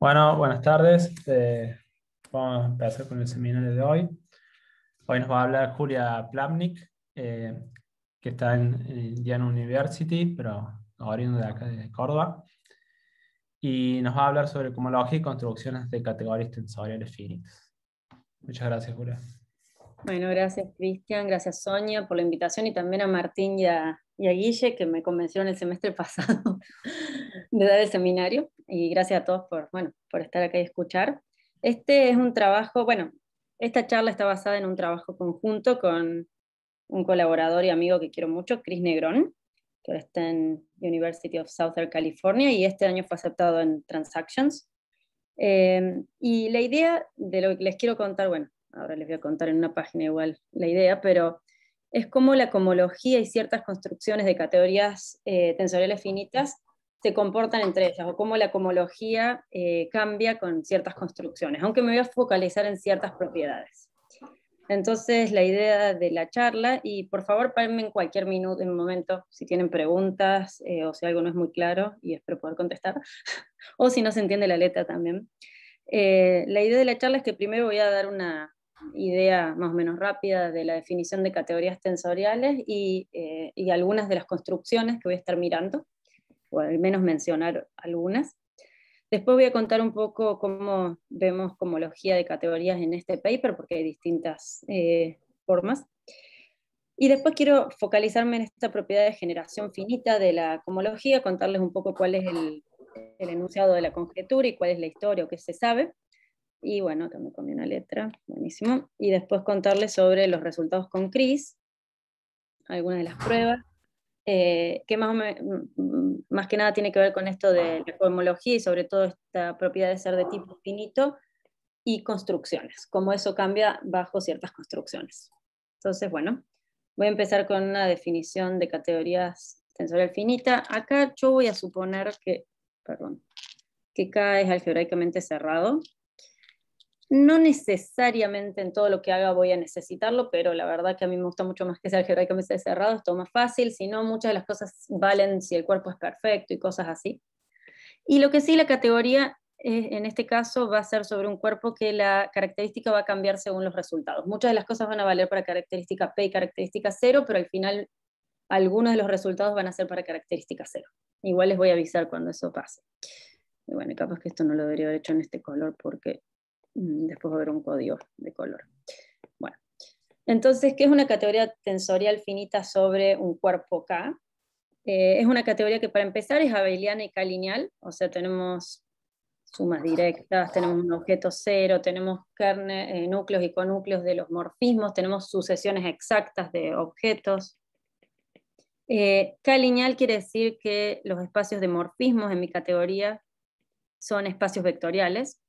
Bueno, buenas tardes. Eh, vamos a empezar con el seminario de hoy. Hoy nos va a hablar Julia Plamnik, eh, que está en, en, University, pero oriundo de acá de Córdoba. Y nos va a hablar sobre cumología y construcciones de categorías tensoriales finitas. Muchas gracias, Julia. Bueno, gracias Cristian, gracias Sonia por la invitación y también a Martín y a Guille que me convencieron el semestre pasado de dar el seminario y gracias a todos por, bueno, por estar acá y escuchar. Este es un trabajo, bueno, esta charla está basada en un trabajo conjunto con un colaborador y amigo que quiero mucho, Chris Negrón, que está en University of Southern California y este año fue aceptado en Transactions. Eh, y la idea de lo que les quiero contar, bueno, ahora les voy a contar en una página igual la idea, pero es cómo la comología y ciertas construcciones de categorías eh, tensoriales finitas se comportan entre ellas o cómo la comología eh, cambia con ciertas construcciones, aunque me voy a focalizar en ciertas propiedades. Entonces, la idea de la charla, y por favor, párenme en cualquier minuto, en un momento, si tienen preguntas eh, o si algo no es muy claro, y espero poder contestar, o si no se entiende la letra también. Eh, la idea de la charla es que primero voy a dar una idea más o menos rápida de la definición de categorías tensoriales y algunas de las construcciones que voy a estar mirando o al menos mencionar algunas. Después voy a contar un poco cómo vemos comología de categorías en este paper, porque hay distintas eh, formas. Y después quiero focalizarme en esta propiedad de generación finita de la comología, contarles un poco cuál es el, enunciado de la conjetura y cuál es la historia o qué se sabe. Y bueno, también con una letra, buenísimo. Y después contarles sobre los resultados con CRIS, algunas de las pruebas, eh, que más, que nada tiene que ver con esto de la cosmología y sobre todo esta propiedad de ser de tipo finito y construcciones, cómo eso cambia bajo ciertas construcciones. Entonces, bueno, voy a empezar con una definición de categorías tensorial finita. Acá yo voy a suponer que, perdón, que K es algebraicamente cerrado, no necesariamente en todo lo que haga voy a necesitarlo, pero la verdad que a mí me gusta mucho más que sea algebraicamente me sea cerrado, es todo más fácil, si no, muchas de las cosas valen si el cuerpo es perfecto y cosas así. Y lo que sí, la categoría eh, en este caso va a ser sobre un cuerpo que la característica va a cambiar según los resultados. Muchas de las cosas van a valer para característica P y característica 0, pero al final algunos de los resultados van a ser para característica 0. Igual les voy a avisar cuando eso pase. Y bueno, capaz que esto no lo debería haber hecho en este color porque Mm, después va a ver un código de color. Bueno, entonces, ¿qué es una categoría tensorial finita sobre un cuerpo K? Eh, es una categoría que para empezar es abeliana y K-lineal, o sea, tenemos sumas directas, tenemos un objeto cero, tenemos eh, núcleos y conúcleos de los morfismos, tenemos sucesiones exactas de objetos. K-lineal eh, quiere decir que los espacios de morfismos en mi categoría son espacios vectoriales,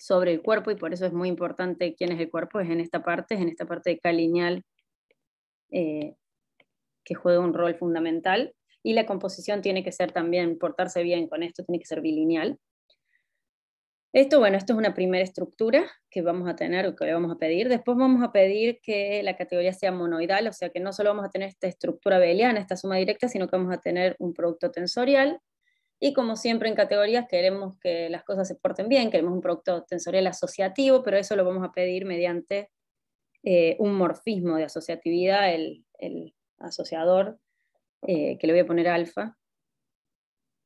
sobre el cuerpo y por eso es muy importante quién es el cuerpo, es en esta parte, es en esta parte de calineal eh, que juega un rol fundamental y la composición tiene que ser también, portarse bien con esto, tiene que ser bilineal. Esto, bueno, esto es una primera estructura que vamos a tener o que le vamos a pedir. Después vamos a pedir que la categoría sea monoidal, o sea que no solo vamos a tener esta estructura abeliana, esta suma directa, sino que vamos a tener un producto tensorial y como siempre en categorías queremos que las cosas se porten bien, queremos un producto tensorial asociativo, pero eso lo vamos a pedir mediante eh, un morfismo de asociatividad, el, asociador, eh, que le voy a poner alfa.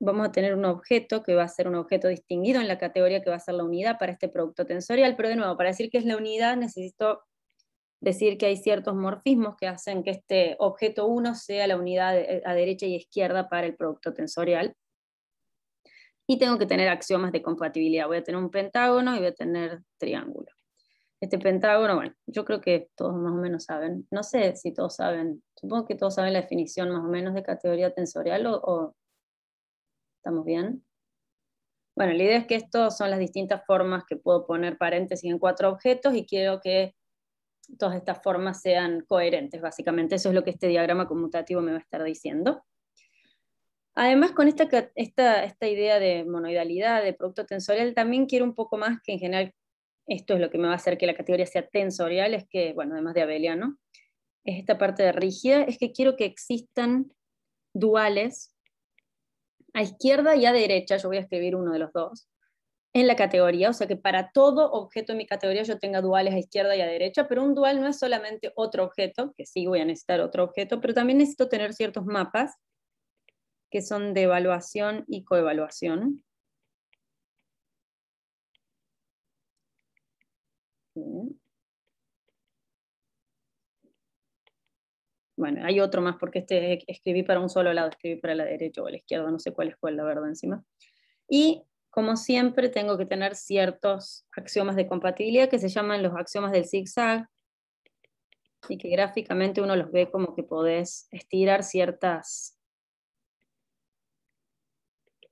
Vamos a tener un objeto que va a ser un objeto distinguido en la categoría que va a ser la unidad para este producto tensorial, pero de nuevo, para decir que es la unidad necesito decir que hay ciertos morfismos que hacen que este objeto 1 sea la unidad eh, a derecha y izquierda para el producto tensorial y tengo que tener axiomas de compatibilidad. Voy a tener un pentágono y voy a tener triángulo. Este pentágono, bueno, yo creo que todos más o menos saben. No sé si todos saben. Supongo que todos saben la definición más o menos de categoría tensorial o, ¿Estamos bien? Bueno, la idea es que estas son las distintas formas que puedo poner paréntesis en cuatro objetos y quiero que todas estas formas sean coherentes, básicamente. Eso es lo que este diagrama conmutativo me va a estar diciendo. Además, con esta, idea de monoidalidad, de producto tensorial, también quiero un poco más que en general esto es lo que me va a hacer que la categoría sea tensorial, es que, bueno, además de abeliano, es esta parte de rígida, es que quiero que existan duales a izquierda y a derecha, yo voy a escribir uno de los dos, en la categoría, o sea que para todo objeto en mi categoría yo tenga duales a izquierda y a derecha, pero un dual no es solamente otro objeto, que sí voy a necesitar otro objeto, pero también necesito tener ciertos mapas que son de evaluación y coevaluación. Bueno, hay otro más porque este escribí para un solo lado, escribí para la derecha o la izquierda, no sé cuál es cuál, la verdad encima. Y como siempre tengo que tener ciertos axiomas de compatibilidad que se llaman los axiomas del zigzag y que gráficamente uno los ve como que podés estirar ciertas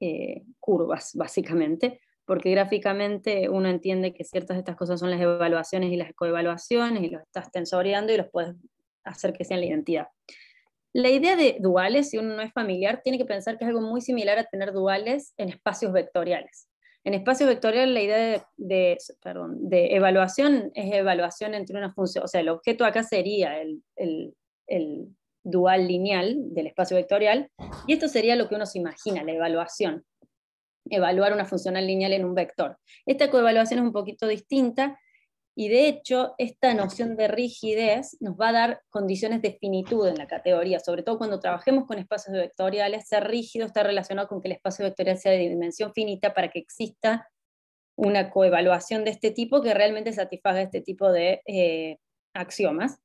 eh, curvas, básicamente, porque gráficamente uno entiende que ciertas de estas cosas son las evaluaciones y las coevaluaciones, y los estás tensoreando y los puedes hacer que sean la identidad. La idea de duales, si uno no es familiar, tiene que pensar que es algo muy similar a tener duales en espacios vectoriales. En espacios vectoriales la idea de, de, evaluación es evaluación entre una función, o sea, el objeto acá sería el dual lineal del espacio vectorial, y esto sería lo que uno se imagina, la evaluación, evaluar una funcional lineal en un vector. Esta coevaluación es un poquito distinta, y de hecho esta noción de rigidez nos va a dar condiciones de finitud en la categoría, sobre todo cuando trabajemos con espacios vectoriales, ser rígido está relacionado con que el espacio vectorial sea de dimensión finita para que exista una coevaluación de este tipo que realmente satisfaga este tipo de eh, axiomas.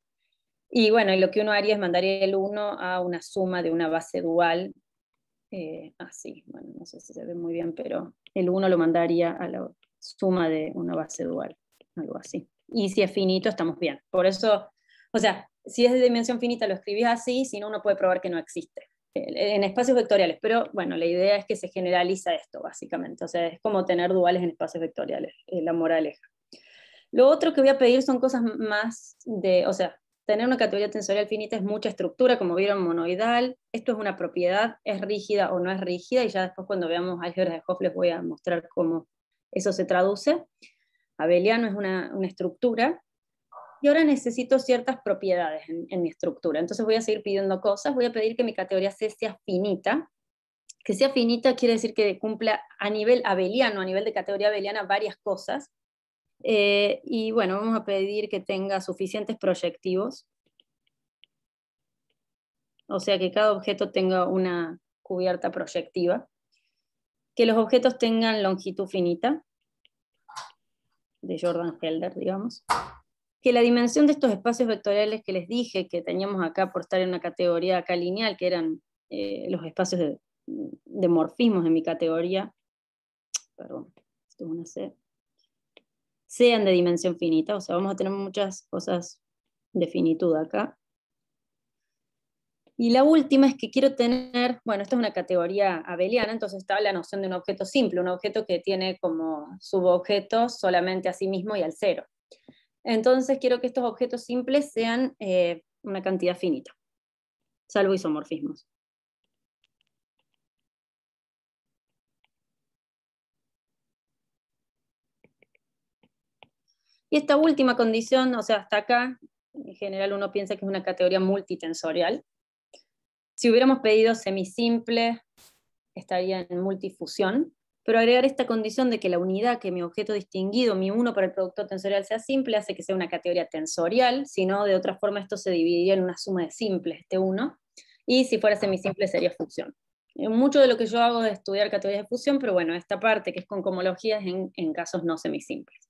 Y bueno, lo que uno haría es mandar el 1 a una suma de una base dual. Eh, así, bueno, no sé si se ve muy bien, pero el 1 lo mandaría a la suma de una base dual, algo así. Y si es finito, estamos bien. Por eso, o sea, si es de dimensión finita, lo escribís así, si no, uno puede probar que no existe eh, en espacios vectoriales, pero bueno, la idea es que se generaliza esto básicamente, o sea, es como tener duales en espacios vectoriales, eh, la moraleja. Lo otro que voy a pedir son cosas más de, o sea, Tener una categoría tensorial finita es mucha estructura, como vieron, monoidal. Esto es una propiedad, es rígida o no es rígida, y ya después cuando veamos álgebras de Hopf les voy a mostrar cómo eso se traduce. Abeliano es una, una estructura, y ahora necesito ciertas propiedades en, en, mi estructura. Entonces voy a seguir pidiendo cosas, voy a pedir que mi categoría C sea finita. Que sea finita quiere decir que cumpla a nivel abeliano, a nivel de categoría abeliana, varias cosas. Eh, y bueno, vamos a pedir que tenga suficientes proyectivos, o sea que cada objeto tenga una cubierta proyectiva, que los objetos tengan longitud finita, de Jordan Helder, digamos, que la dimensión de estos espacios vectoriales que les dije que teníamos acá por estar en una categoría acá lineal, que eran eh, los espacios de, de, morfismos en mi categoría, perdón, esto es una C, sean de dimensión finita, o sea, vamos a tener muchas cosas de finitud acá. Y la última es que quiero tener, bueno, esta es una categoría abeliana, entonces está la noción de un objeto simple, un objeto que tiene como subobjetos solamente a sí mismo y al cero. Entonces quiero que estos objetos simples sean eh, una cantidad finita, salvo isomorfismos. Y esta última condición, o sea, hasta acá, en general uno piensa que es una categoría multitensorial. Si hubiéramos pedido semisimple, estaría en multifusión, pero agregar esta condición de que la unidad, que mi objeto distinguido, mi 1 para el producto tensorial sea simple, hace que sea una categoría tensorial, si no, de otra forma esto se dividiría en una suma de simples, este 1, y si fuera semisimple sería fusión. Eh, mucho de lo que yo hago es estudiar categorías de fusión, pero bueno, esta parte que es con comologías en casos no semisimples.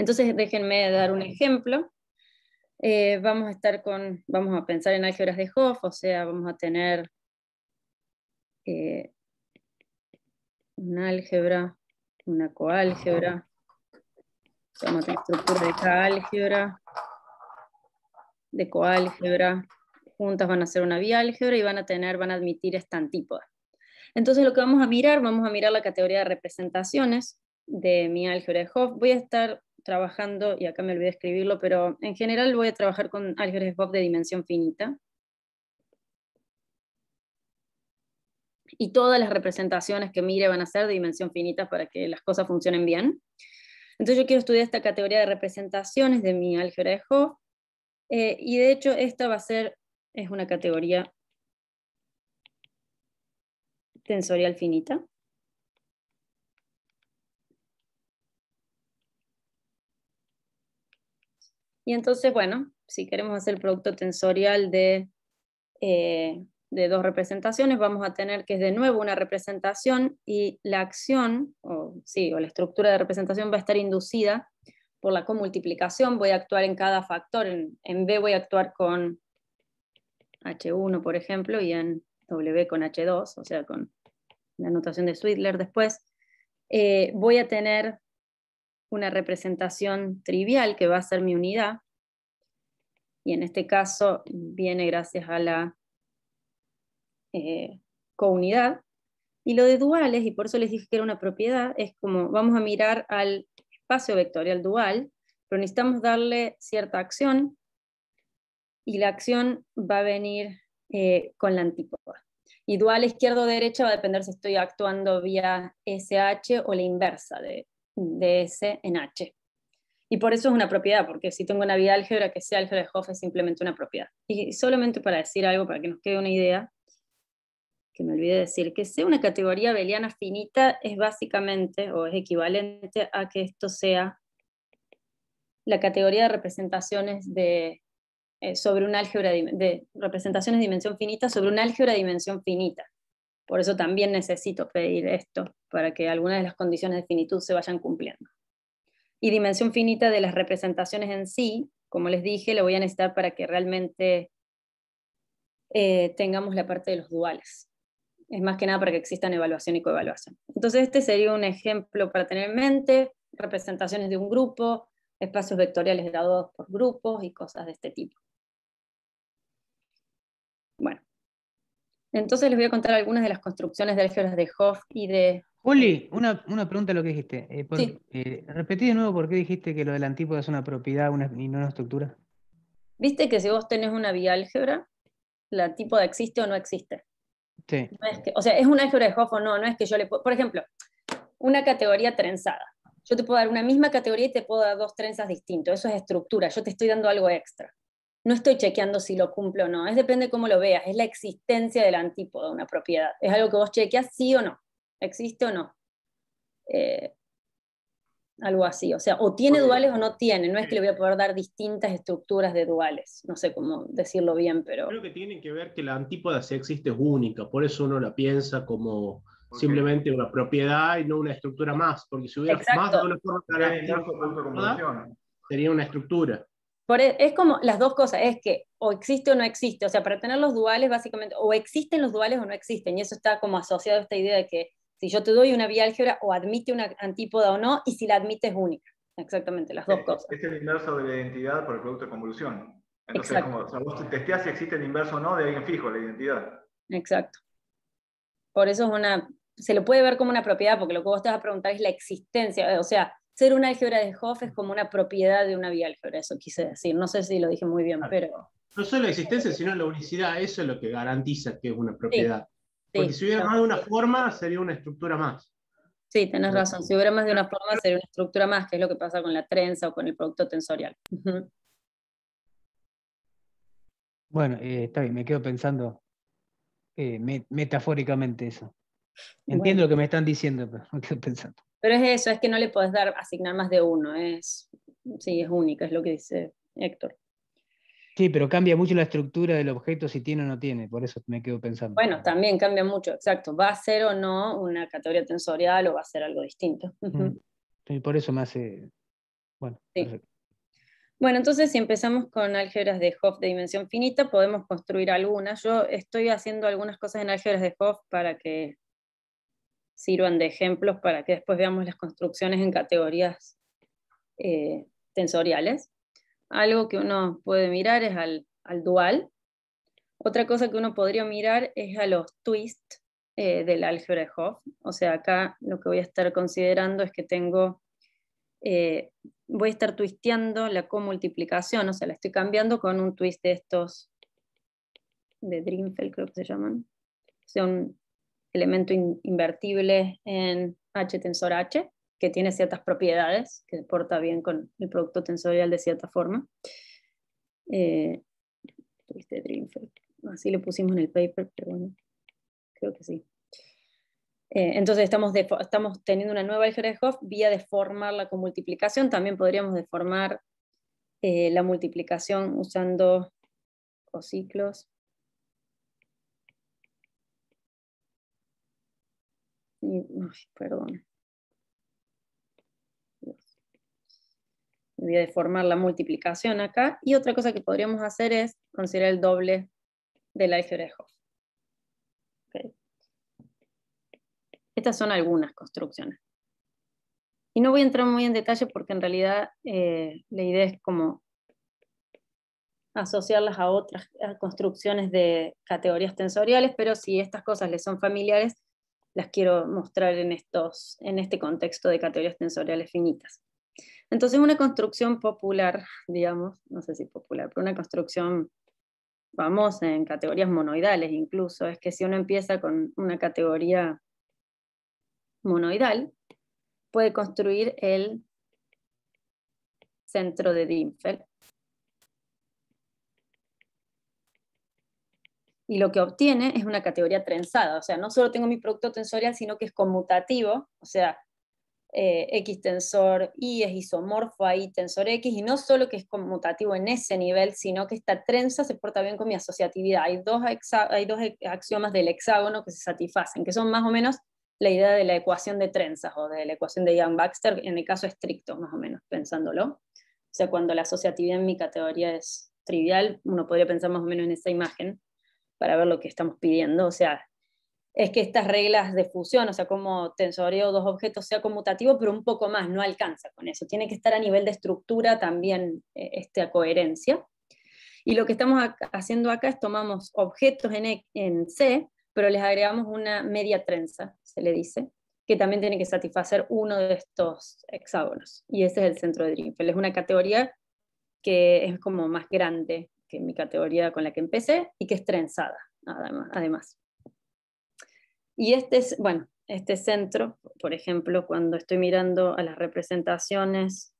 Entonces, déjenme dar un ejemplo. Eh, vamos a estar con, vamos a pensar en álgebras de Hof, o sea, vamos a tener eh, una álgebra, una coálgebra, vamos a tener estructura de álgebra, de coálgebra, juntas van a ser una biálgebra y van a tener, van a admitir esta antípoda. Entonces lo que vamos a mirar, vamos a mirar la categoría de representaciones de mi álgebra de Hof. Voy a estar trabajando, y acá me olvidé escribirlo, pero en general voy a trabajar con álgebras Bob de dimensión finita. Y todas las representaciones que mire van a ser de dimensión finita para que las cosas funcionen bien. Entonces yo quiero estudiar esta categoría de representaciones de mi álgebra de Hoff, y de hecho esta va a ser, es una categoría tensorial finita. Y entonces, bueno, si queremos hacer el producto tensorial de, eh, de dos representaciones, vamos a tener que es de nuevo una representación y la acción, o, sí, o la estructura de representación va a estar inducida por la comultiplicación. Voy a actuar en cada factor. En, B voy a actuar con H1, por ejemplo, y en W con H2, o sea, con la notación de Swidler después. Eh, voy a tener una representación trivial que va a ser mi unidad, y en este caso viene gracias a la eh, counidad. Y lo de duales, y por eso les dije que era una propiedad, es como vamos a mirar al espacio vectorial dual, pero necesitamos darle cierta acción y la acción va a venir eh, con la antípoda. Y dual izquierdo-derecha va a depender si estoy actuando vía SH o la inversa de, de S en H. Y por eso es una propiedad, porque si tengo una vida álgebra que sea álgebra de Hof es simplemente una propiedad. Y solamente para decir algo, para que nos quede una idea, que me olvidé decir, que sea una categoría abeliana finita es básicamente o es equivalente a que esto sea la categoría de representaciones de, eh, sobre un álgebra de, de representaciones de dimensión finita sobre un álgebra de dimensión finita. Por eso también necesito pedir esto para que algunas de las condiciones de finitud se vayan cumpliendo. Y dimensión finita de las representaciones en sí, como les dije, lo voy a necesitar para que realmente eh, tengamos la parte de los duales. Es más que nada para que existan evaluación y coevaluación. Entonces este sería un ejemplo para tener en mente, representaciones de un grupo, espacios vectoriales dados por grupos y cosas de este tipo. Bueno, entonces les voy a contar algunas de las construcciones de álgebras de Hoff y de Juli, eh, una, pregunta a lo que dijiste. Eh, eh, repetí de nuevo por qué dijiste que lo del antípoda es una propiedad y no una estructura. Viste que si vos tenés una vía álgebra, la antípoda existe o no existe. Sí. o sea, es una álgebra de Hoff o no, no es que yo le Por ejemplo, una categoría trenzada. Yo te puedo dar una misma categoría y te puedo dar dos trenzas distintas. Eso es estructura. Yo te estoy dando algo extra. No estoy chequeando si lo cumplo o no. Es depende cómo lo veas. Es la existencia del antípodo, una propiedad. Es algo que vos chequeas sí o no. ¿existe o no? Eh, algo así, o sea, o tiene duales o no tiene, no es que le voy a poder dar distintas estructuras de duales, no sé cómo decirlo bien, pero... Creo que tienen que ver que la antípoda si existe es única, por eso uno la piensa como simplemente una propiedad y no una estructura más, porque si hubiera más de una forma sería una estructura. Por es, es como las dos cosas, es que o existe o no existe, o sea, para tener los duales básicamente, o existen los duales o no existen, y eso está como asociado a esta idea de que si yo te doy una vía álgebra o admite una antípoda o no, y si la admite es única. Exactamente, las dos eh, cosas. Es el inverso de la identidad por el producto de convolución. Entonces, como, o sea, vos testeás si existe el inverso o no de alguien fijo, la identidad. Exacto. Por eso es una, se lo puede ver como una propiedad, porque lo que vos te vas a preguntar es la existencia, o sea, ser una álgebra de Hoff es como una propiedad de una vía álgebra, eso quise decir. No sé si lo dije muy bien, pero... No solo la existencia, sino la unicidad, eso es lo que garantiza que es una propiedad. Porque si hubiera más de una forma, sería una estructura más. Sí, tenés razón. Si hubiera más de una forma, sería una estructura más, que es lo que pasa con la trenza o con el producto tensorial. Bueno, eh, está bien, me quedo pensando eh, metafóricamente eso. Entiendo lo que me están diciendo, pero me quedo pensando. Pero es eso, es que no le podés dar, asignar más de uno, es, sí, es única, es lo que dice Héctor. Sí, pero cambia mucho la estructura del objeto si tiene o no tiene, por eso me quedo pensando. Bueno, también cambia mucho, exacto. ¿Va a ser o no una categoría tensorial o va a ser algo distinto? Y mm, por eso me hace. Bueno, Bueno, entonces si empezamos con álgebras de Hof de dimensión finita, podemos construir algunas. Yo estoy haciendo algunas cosas en álgebras de Hof para que sirvan de ejemplos, para que después veamos las construcciones en categorías eh, tensoriales algo que uno puede mirar es al, dual. Otra cosa que uno podría mirar es a los twists eh, del álgebra de Hof. O sea, acá lo que voy a estar considerando es que tengo, eh, voy a estar twisteando la comultiplicación, o sea, la estoy cambiando con un twist de estos, de Drinfeld creo que se llaman. O sea, un elemento invertible en H tensor H que tiene ciertas propiedades, que porta bien con el producto tensorial de cierta forma. Eh, este así lo pusimos en el paper, pero bueno, creo que sí. Eh, entonces estamos, estamos teniendo una nueva álgebra de Hoff vía deformarla con multiplicación. También podríamos deformar eh, la multiplicación usando ciclos. perdón. de formar la multiplicación acá. Y otra cosa que podríamos hacer es considerar el doble del álgebra de Hoff. Estas son algunas construcciones. Y no voy a entrar muy en detalle porque en realidad eh, la idea es como asociarlas a otras construcciones de categorías tensoriales, pero si estas cosas les son familiares, las quiero mostrar en, estos, en este contexto de categorías tensoriales finitas. Entonces una construcción popular, digamos, no sé si popular, pero una construcción famosa en categorías monoidales incluso, es que si uno empieza con una categoría monoidal, puede construir el centro de Dimfeld. Y lo que obtiene es una categoría trenzada, o sea, no solo tengo mi producto tensorial, sino que es conmutativo, o sea, eh, X tensor Y es isomorfa Y tensor X, y no solo que es conmutativo en ese nivel, sino que esta trenza se porta bien con mi asociatividad. Hay dos, hay dos axiomas del hexágono que se satisfacen, que son más o menos la idea de la ecuación de trenzas o de la ecuación de Young Baxter en el caso estricto, más o menos, pensándolo. O sea, cuando la asociatividad en mi categoría es trivial, uno podría pensar más o menos en esa imagen para ver lo que estamos pidiendo. O sea, es que estas reglas de fusión, o sea, como tensorio dos objetos sea conmutativo, pero un poco más, no alcanza con eso. Tiene que estar a nivel de estructura también eh, esta coherencia. Y lo que estamos haciendo acá es tomamos objetos en, en, C, pero les agregamos una media trenza, se le dice, que también tiene que satisfacer uno de estos hexágonos. Y ese es el centro de Dreamfield. Es una categoría que es como más grande que mi categoría con la que empecé y que es trenzada, además. Y este es, bueno, este centro, por ejemplo, cuando estoy mirando a las representaciones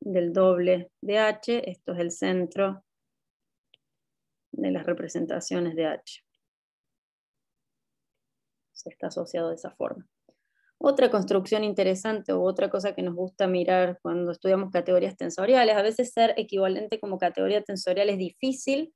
del doble de H, esto es el centro de las representaciones de H. Se está asociado de esa forma. Otra construcción interesante o otra cosa que nos gusta mirar cuando estudiamos categorías tensoriales, a veces ser equivalente como categoría tensorial es difícil,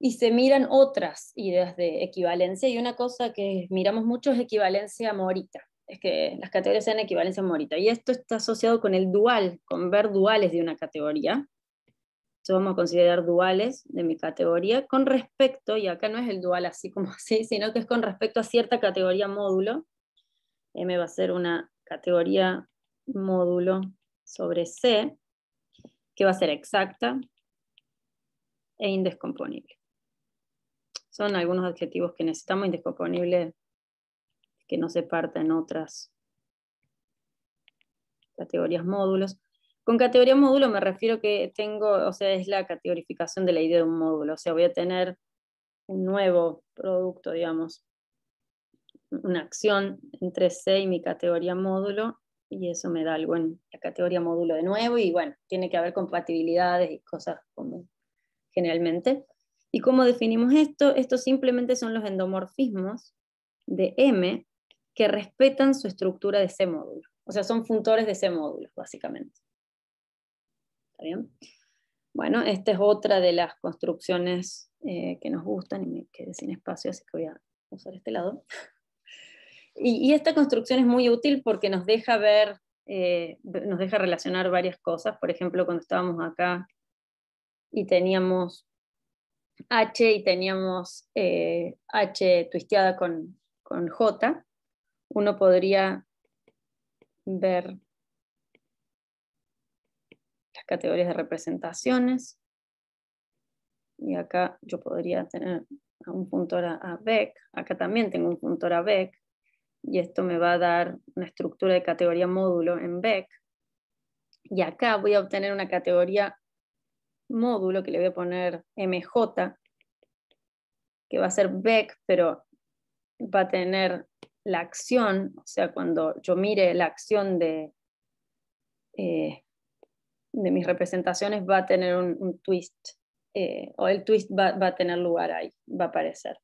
y se miran otras ideas de equivalencia. Y una cosa que miramos mucho es equivalencia morita. Es que las categorías sean equivalencia morita. Y esto está asociado con el dual, con ver duales de una categoría. Entonces vamos a considerar duales de mi categoría con respecto, y acá no es el dual así como así, sino que es con respecto a cierta categoría módulo. M va a ser una categoría módulo sobre C, que va a ser exacta e indescomponible. Son algunos adjetivos que necesitamos indescomponibles que no se parta en otras categorías módulos. Con categoría módulo me refiero que tengo, o sea, es la categorificación de la idea de un módulo, o sea, voy a tener un nuevo producto, digamos, una acción entre C y mi categoría módulo, y eso me da algo en la categoría módulo de nuevo, y bueno, tiene que haber compatibilidades y cosas como generalmente. ¿Y cómo definimos esto? Estos simplemente son los endomorfismos de M que respetan su estructura de C módulo. O sea, son funtores de C módulo, básicamente. ¿Está bien? Bueno, esta es otra de las construcciones eh, que nos gustan y me quedé sin espacio, así que voy a usar este lado. Y, esta construcción es muy útil porque nos deja ver, eh, nos deja relacionar varias cosas. Por ejemplo, cuando estábamos acá y teníamos H y teníamos eh, H twisteada con, con J, uno podría ver las categorías de representaciones. Y acá yo podría tener un puntor a, Beck, acá también tengo un puntor a Beck, y esto me va a dar una estructura de categoría módulo en Beck. Y acá voy a obtener una categoría módulo, que le voy a poner MJ, que va a ser back, pero va a tener la acción, o sea, cuando yo mire la acción de, eh, de mis representaciones, va a tener un, twist, eh, o el twist va, a tener lugar ahí, va a aparecer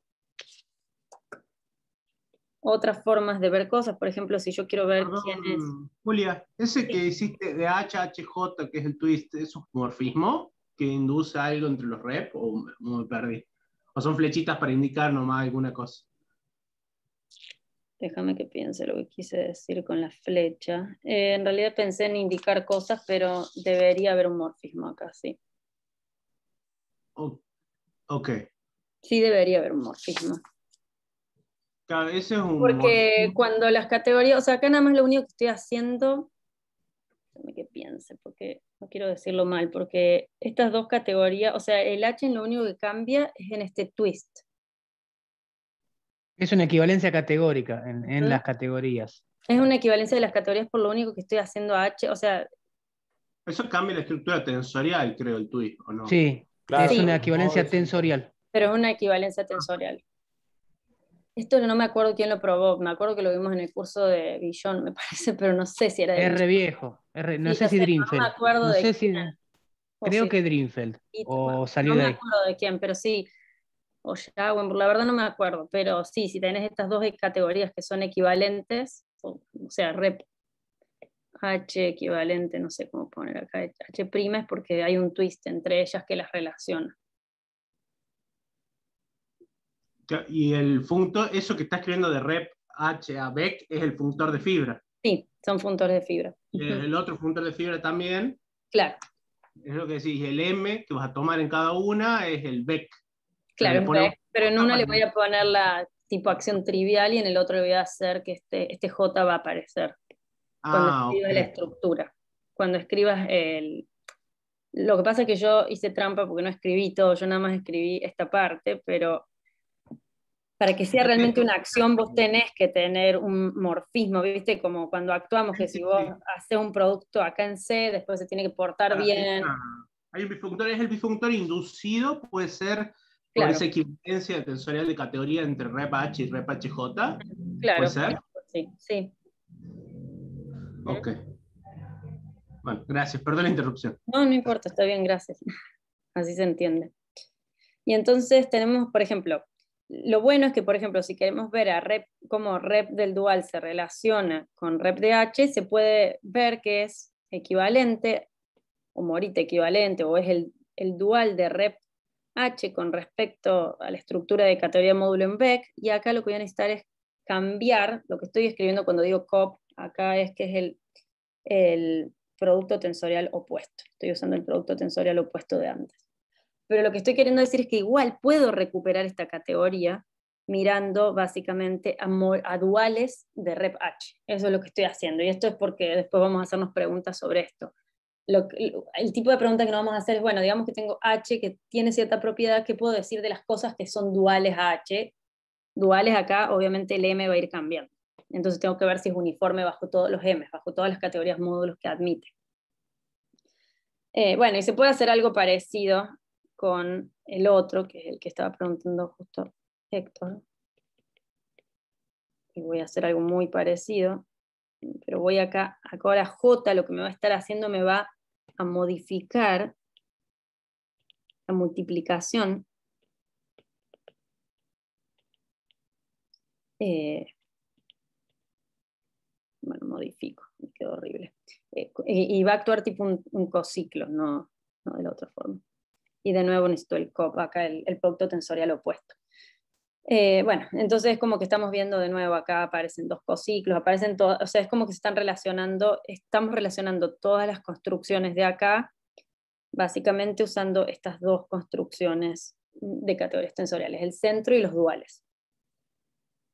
otras formas de ver cosas. Por ejemplo, si yo quiero ver quién es. Julia, ese que hiciste de HHJ, que es el twist, ¿es un morfismo? que induce algo entre los reps o me perdí? ¿O son flechitas para indicar nomás alguna cosa? Déjame que piense lo que quise decir con la flecha. Eh, en realidad pensé en indicar cosas, pero debería haber un morfismo acá, sí. ok. Sí, debería haber un morfismo. cada es un Porque cuando las categorías, o sea, acá nada más lo único que estoy haciendo que piense, porque no quiero decirlo mal, porque estas dos categorías, o sea, el H en lo único que cambia es en este twist. Es una equivalencia categórica en, las categorías. Es una equivalencia de las categorías por lo único que estoy haciendo H, o sea... Eso cambia la estructura tensorial, creo, el twist, ¿o no? Sí, claro. es una equivalencia tensorial. Pero es una equivalencia tensorial. Esto no me acuerdo quién lo probó, me acuerdo que lo vimos en el curso de Billón, me parece, pero no sé si era de... R viejo no sé si Dreamfeld. No creo que Dreamfeld. o salió no de ahí. me acuerdo de quién, pero sí. O la verdad no me acuerdo. Pero sí, si tenés estas dos categorías que son equivalentes, o, sea, rep, H equivalente, no sé cómo poner acá, H' es porque hay un twist entre ellas que las relaciona. Y el functor, eso que está escribiendo de rep H a BEC es el functor de fibra. Sí, son functores de fibra el otro punto de fibra también. Claro. Es lo que decís, el M que vas a tomar en cada una es el BEC. Claro, pero en una le voy a poner la tipo acción trivial y en el otro le voy a hacer que este, este J va a aparecer. Cuando ah, escribas la estructura. Cuando escribas el... Lo que pasa es que yo hice trampa porque no escribí todo, yo nada más escribí esta parte, pero para que sea realmente una acción vos tenés que tener un morfismo, ¿viste? Como cuando actuamos, que si vos haces un producto acá en C, después se tiene que portar ah, bien. Hay un bifunctor, es el bifunctor inducido, puede ser por esa equivalencia tensorial de categoría entre rep H y rep HJ. Claro. ¿Puede ser? Sí, sí. Ok. Bueno, gracias. Perdón la interrupción. No, no importa, está bien, gracias. Así se entiende. Y entonces tenemos, por ejemplo, lo bueno es que, por ejemplo, si queremos ver a rep, cómo rep del dual se relaciona con rep de H, se puede ver que es equivalente, o morita equivalente, o es el, dual de rep H con respecto a la estructura de categoría módulo en VEC, y acá lo que voy a necesitar es cambiar lo que estoy escribiendo cuando digo COP, acá es que es el, el producto tensorial opuesto. Estoy usando el producto tensorial opuesto de antes pero lo que estoy queriendo decir es que igual puedo recuperar esta categoría mirando básicamente a, a, duales de rep H. Eso es lo que estoy haciendo. Y esto es porque después vamos a hacernos preguntas sobre esto. Lo, el tipo de pregunta que nos vamos a hacer es, bueno, digamos que tengo H que tiene cierta propiedad, ¿qué puedo decir de las cosas que son duales a H? Duales acá, obviamente el M va a ir cambiando. Entonces tengo que ver si es uniforme bajo todos los M, bajo todas las categorías módulos que admite. Eh, bueno, y se puede hacer algo parecido con el otro, que es el que estaba preguntando justo Héctor. Y voy a hacer algo muy parecido, pero voy acá, acá ahora J lo que me va a estar haciendo me va a modificar la multiplicación. Eh, bueno, modifico, me quedó horrible. Eh, y va a actuar tipo un, cociclo, no de la otra forma y de nuevo necesito el COP, acá el, producto tensorial opuesto. Eh, bueno, entonces como que estamos viendo de nuevo acá aparecen dos cociclos, aparecen todas, o sea, es como que se están relacionando, estamos relacionando todas las construcciones de acá, básicamente usando estas dos construcciones de categorías tensoriales, el centro y los duales.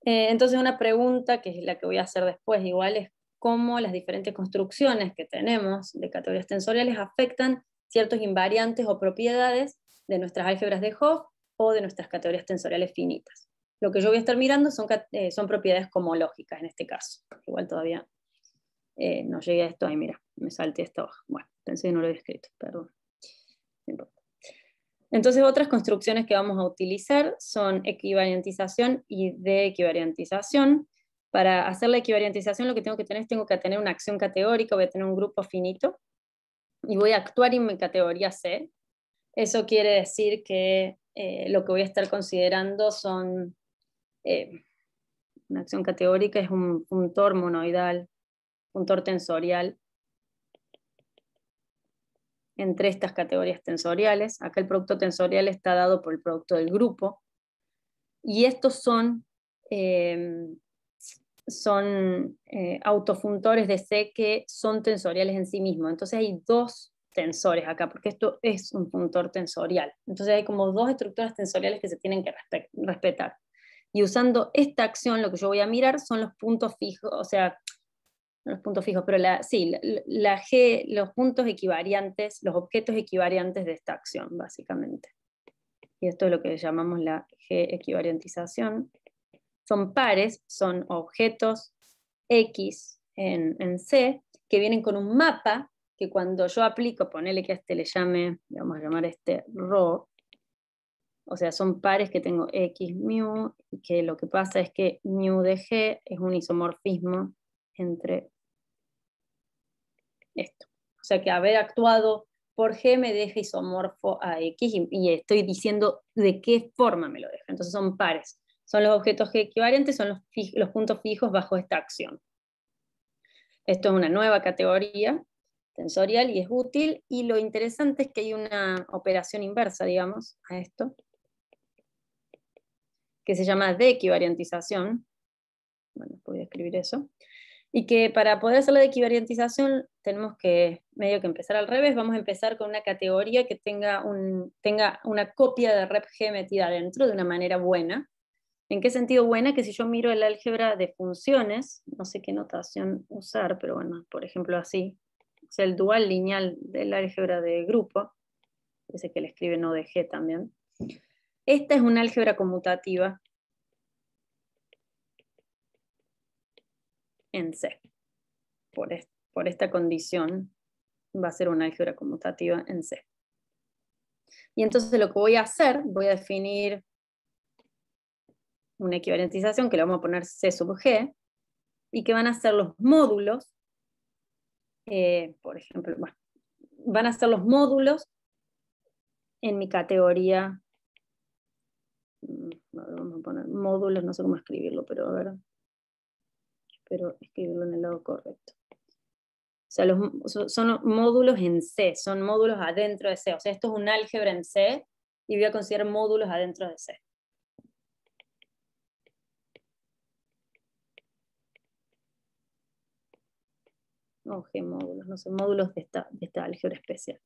Eh, entonces una pregunta, que es la que voy a hacer después igual, es cómo las diferentes construcciones que tenemos de categorías tensoriales afectan ciertos invariantes o propiedades de nuestras álgebras de Hoff o de nuestras categorías tensoriales finitas. Lo que yo voy a estar mirando son, eh, son propiedades homológicas en este caso. Igual todavía eh, no llegué a esto. Ahí, mira, me salté esto. Bueno, pensé que no lo había escrito, perdón. Entonces, otras construcciones que vamos a utilizar son equivariantización y de equivariantización Para hacer la equivariantización, lo que tengo que tener es tengo que tener una acción categórica, voy a tener un grupo finito y voy a actuar en mi categoría C, eso quiere decir que eh, lo que voy a estar considerando son eh, una acción categórica es un puntor monoidal, puntor tensorial entre estas categorías tensoriales. Acá el producto tensorial está dado por el producto del grupo. Y estos son eh, son eh, autofuntores de C que son tensoriales en sí mismos. Entonces hay dos tensores acá, porque esto es un funtor tensorial. Entonces hay como dos estructuras tensoriales que se tienen que respetar. Y usando esta acción, lo que yo voy a mirar son los puntos fijos, o sea, los puntos fijos, pero la, sí, la G, los puntos equivariantes, los objetos equivariantes de esta acción, básicamente. Y esto es lo que llamamos la G equivariantización son pares, son objetos X en, C, que vienen con un mapa que cuando yo aplico, ponele que a este le llame, vamos a llamar este Rho, o sea, son pares que tengo X mu, y que lo que pasa es que mu de G es un isomorfismo entre esto. O sea que haber actuado por G me deja isomorfo a X y estoy diciendo de qué forma me lo deja. Entonces son pares son los objetos equivalentes, son los, puntos fijos bajo esta acción. Esto es una nueva categoría tensorial, y es útil, y lo interesante es que hay una operación inversa, digamos, a esto, que se llama equivariantización bueno, voy a escribir eso, y que para poder hacer la de-equivariantización tenemos que medio que empezar al revés, vamos a empezar con una categoría que tenga, tenga una copia de G metida adentro de una manera buena, ¿En qué sentido buena? Que si yo miro el álgebra de funciones, no sé qué notación usar, pero bueno, por ejemplo así, o el dual lineal del álgebra de grupo, ese que le escribe no de G también. Esta es una álgebra conmutativa en C. Por, por esta condición va a ser una álgebra conmutativa en C. Y entonces lo que voy a hacer, voy a definir una equivalentización que le vamos a poner C sub G, y que van a ser los módulos, eh, por ejemplo, van a ser los módulos en mi categoría, mm, vamos a poner módulos, no sé cómo escribirlo, pero a ver, espero escribirlo en el lado correcto. O sea, los, son módulos en C, son módulos adentro de C. O sea, esto es un álgebra en C y voy a considerar módulos adentro de C. o G-módulos, no sé, módulos de esta, álgebra especial.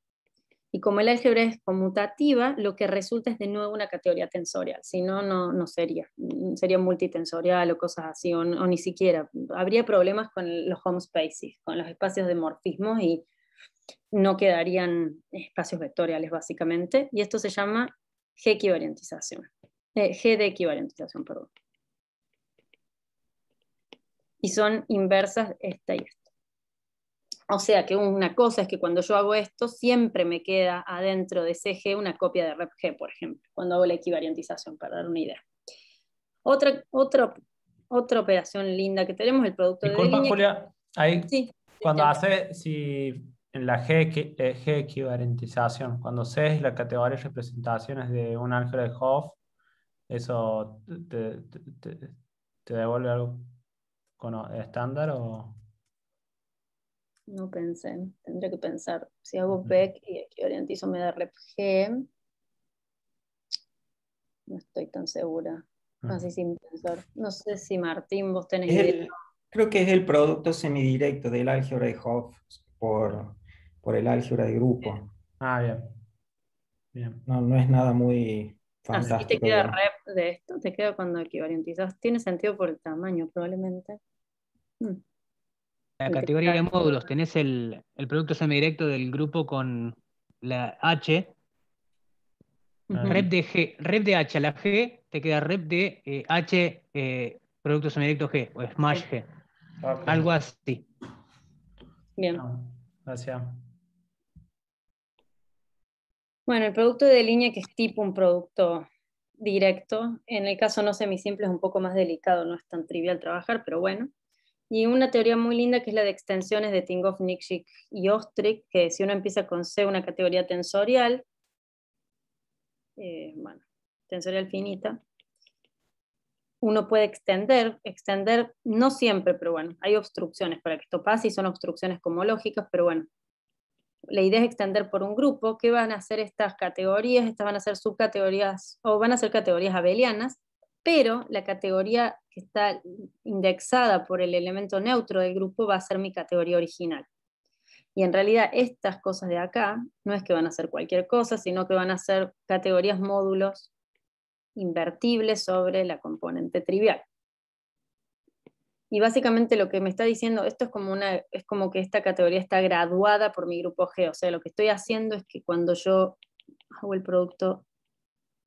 Y como el álgebra es conmutativa, lo que resulta es de nuevo una categoría tensorial, si no, no sería, sería multitensorial o cosas así, o, ni siquiera. Habría problemas con los home spaces, con los espacios de morfismos y no quedarían espacios vectoriales básicamente, y esto se llama g eh, G de equivalentización, perdón. Y son inversas esta y esta. O sea que una cosa es que cuando yo hago esto, siempre me queda adentro de CG una copia de RepG, por ejemplo, cuando hago la equivariantización, para dar una idea. Otra, otra, otra operación linda que tenemos, el producto de línea. Julia, ahí, cuando hace, si en la G, eh, G equivalentización, cuando C es la categoría de representaciones de un álgebra de Hoff, ¿eso te, te, devuelve algo estándar o...? No pensé, tendría que pensar. Si hago PEC y aquí orientizo me da rep G. No estoy tan segura. Así sin pensar. No sé si Martín, vos tenés Creo que es el producto semidirecto del álgebra de Hoff por, por el álgebra de grupo. Ah, bien. bien. No, es nada muy ah, fantástico. Así te queda rep de esto, te queda cuando equivalentizas. Tiene sentido por el tamaño, probablemente. Hmm la categoría de módulos tenés el, producto semidirecto del grupo con la H. Rep, de de H a la G te queda rep de eh, H, eh, producto semidirecto G o Smash G. Algo así. Bien. Ah, gracias. Bueno, el producto de línea que es tipo un producto directo, en el caso no semisimple es un poco más delicado, no es tan trivial trabajar, pero bueno. Y una teoría muy linda que es la de extensiones de of Nikschik y Ostrich, que si uno empieza con C, una categoría tensorial, eh, bueno, tensorial finita, uno puede extender, extender, no siempre, pero bueno, hay obstrucciones para que esto pase y son obstrucciones como pero bueno, la idea es extender por un grupo, ¿qué van a hacer estas categorías? Estas van a ser subcategorías o van a ser categorías abelianas, pero la categoría que está indexada por el elemento neutro del grupo va a ser mi categoría original. Y en realidad estas cosas de acá no es que van a ser cualquier cosa, sino que van a ser categorías módulos invertibles sobre la componente trivial. Y básicamente lo que me está diciendo, esto es como, una, es como que esta categoría está graduada por mi grupo G, o sea, lo que estoy haciendo es que cuando yo hago el producto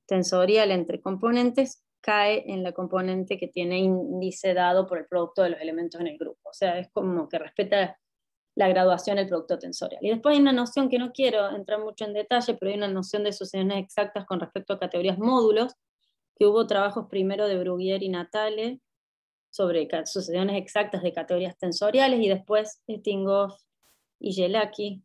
tensorial entre componentes, cae en la componente que tiene índice dado por el producto de los elementos en el grupo. O sea, es como que respeta la graduación del producto tensorial. Y después hay una noción que no quiero entrar mucho en detalle, pero hay una noción de sucesiones exactas con respecto a categorías módulos, que hubo trabajos primero de Bruguier y Natale sobre sucesiones exactas de categorías tensoriales y después Stingoff y Yelaki,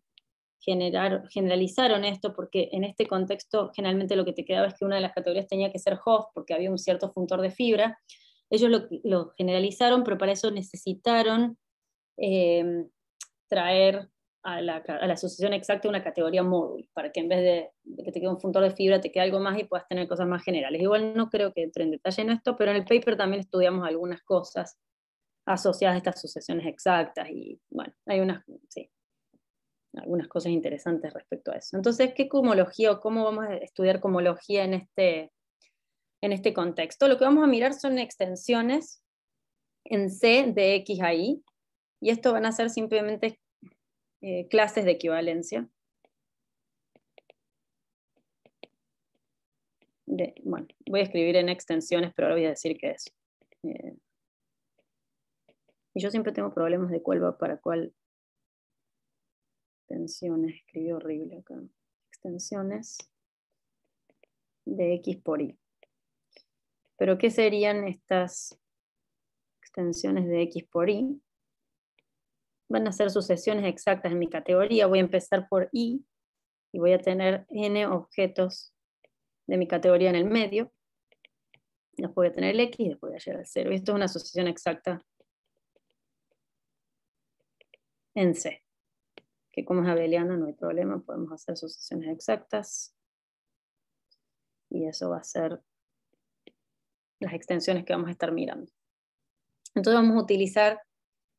generar, generalizaron esto, porque en este contexto generalmente lo que te quedaba es que una de las categorías tenía que ser HOF, porque había un cierto Functor de fibra. Ellos lo, generalizaron, pero para eso necesitaron eh, traer a la, a asociación exacta una categoría módulo para que en vez de, que te quede un functor de fibra, te quede algo más y puedas tener cosas más generales. Igual no creo que entre en detalle en esto, pero en el paper también estudiamos algunas cosas asociadas a estas asociaciones exactas y bueno, hay unas, algunas cosas interesantes respecto a eso. Entonces, ¿qué comología o cómo vamos a estudiar comología en este, en este contexto? Lo que vamos a mirar son extensiones en C de X a Y, y esto van a ser simplemente eh, clases de equivalencia. bueno, voy a escribir en extensiones, pero ahora voy a decir que es. Eh, y yo siempre tengo problemas de cuál para cuál extensiones, escribió horrible acá, extensiones de X por Y. Pero, ¿qué serían estas extensiones de X por Y? Van a ser sucesiones exactas en mi categoría. Voy a empezar por Y y voy a tener N objetos de mi categoría en el medio. Después voy a tener el X y después voy a llegar al 0. Y esto es una sucesión exacta en C que como es abeliano no hay problema, podemos hacer asociaciones exactas. Y eso va a ser las extensiones que vamos a estar mirando. Entonces vamos a utilizar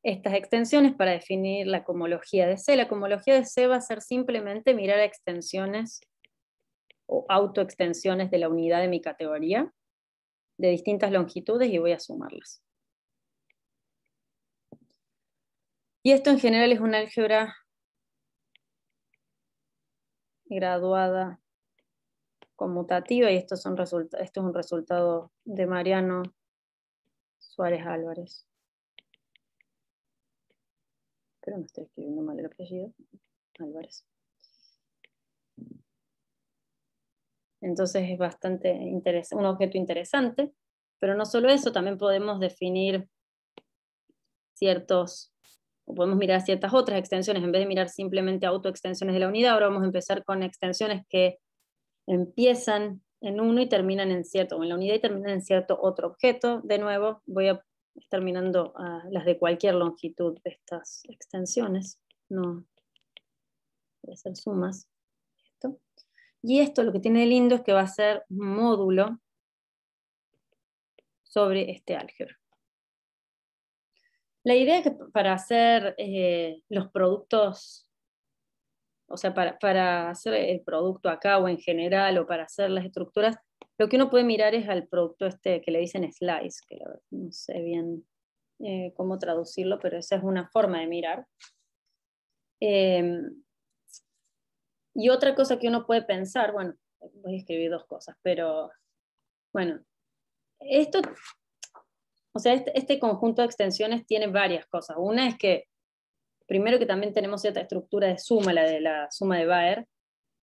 estas extensiones para definir la comología de C. La comología de C va a ser simplemente mirar extensiones o autoextensiones de la unidad de mi categoría de distintas longitudes y voy a sumarlas. Y esto en general es un álgebra graduada conmutativa y esto, es un resultado de Mariano Suárez Álvarez. Pero no estoy escribiendo mal el apellido. Álvarez. Entonces es bastante interesante, un objeto interesante, pero no solo eso, también podemos definir ciertos podemos mirar ciertas otras extensiones, en vez de mirar simplemente autoextensiones de la unidad, ahora vamos a empezar con extensiones que empiezan en uno y terminan en cierto, o en la unidad y terminan en cierto otro objeto. De nuevo, voy a terminando las de cualquier longitud de estas extensiones. No voy a hacer sumas. Y esto lo que tiene lindo es que va a ser módulo sobre este álgebra. La idea que para hacer eh, los productos, o sea, para, hacer el producto acá o en general, o para hacer las estructuras, lo que uno puede mirar es al producto este que le dicen slice, que no sé bien eh, cómo traducirlo, pero esa es una forma de mirar. Em, y otra cosa que uno puede pensar, bueno, voy a escribir dos cosas, pero bueno, esto o sea, este, este, conjunto de extensiones tiene varias cosas. Una es que, primero que también tenemos cierta estructura de suma, la de la suma de Bayer,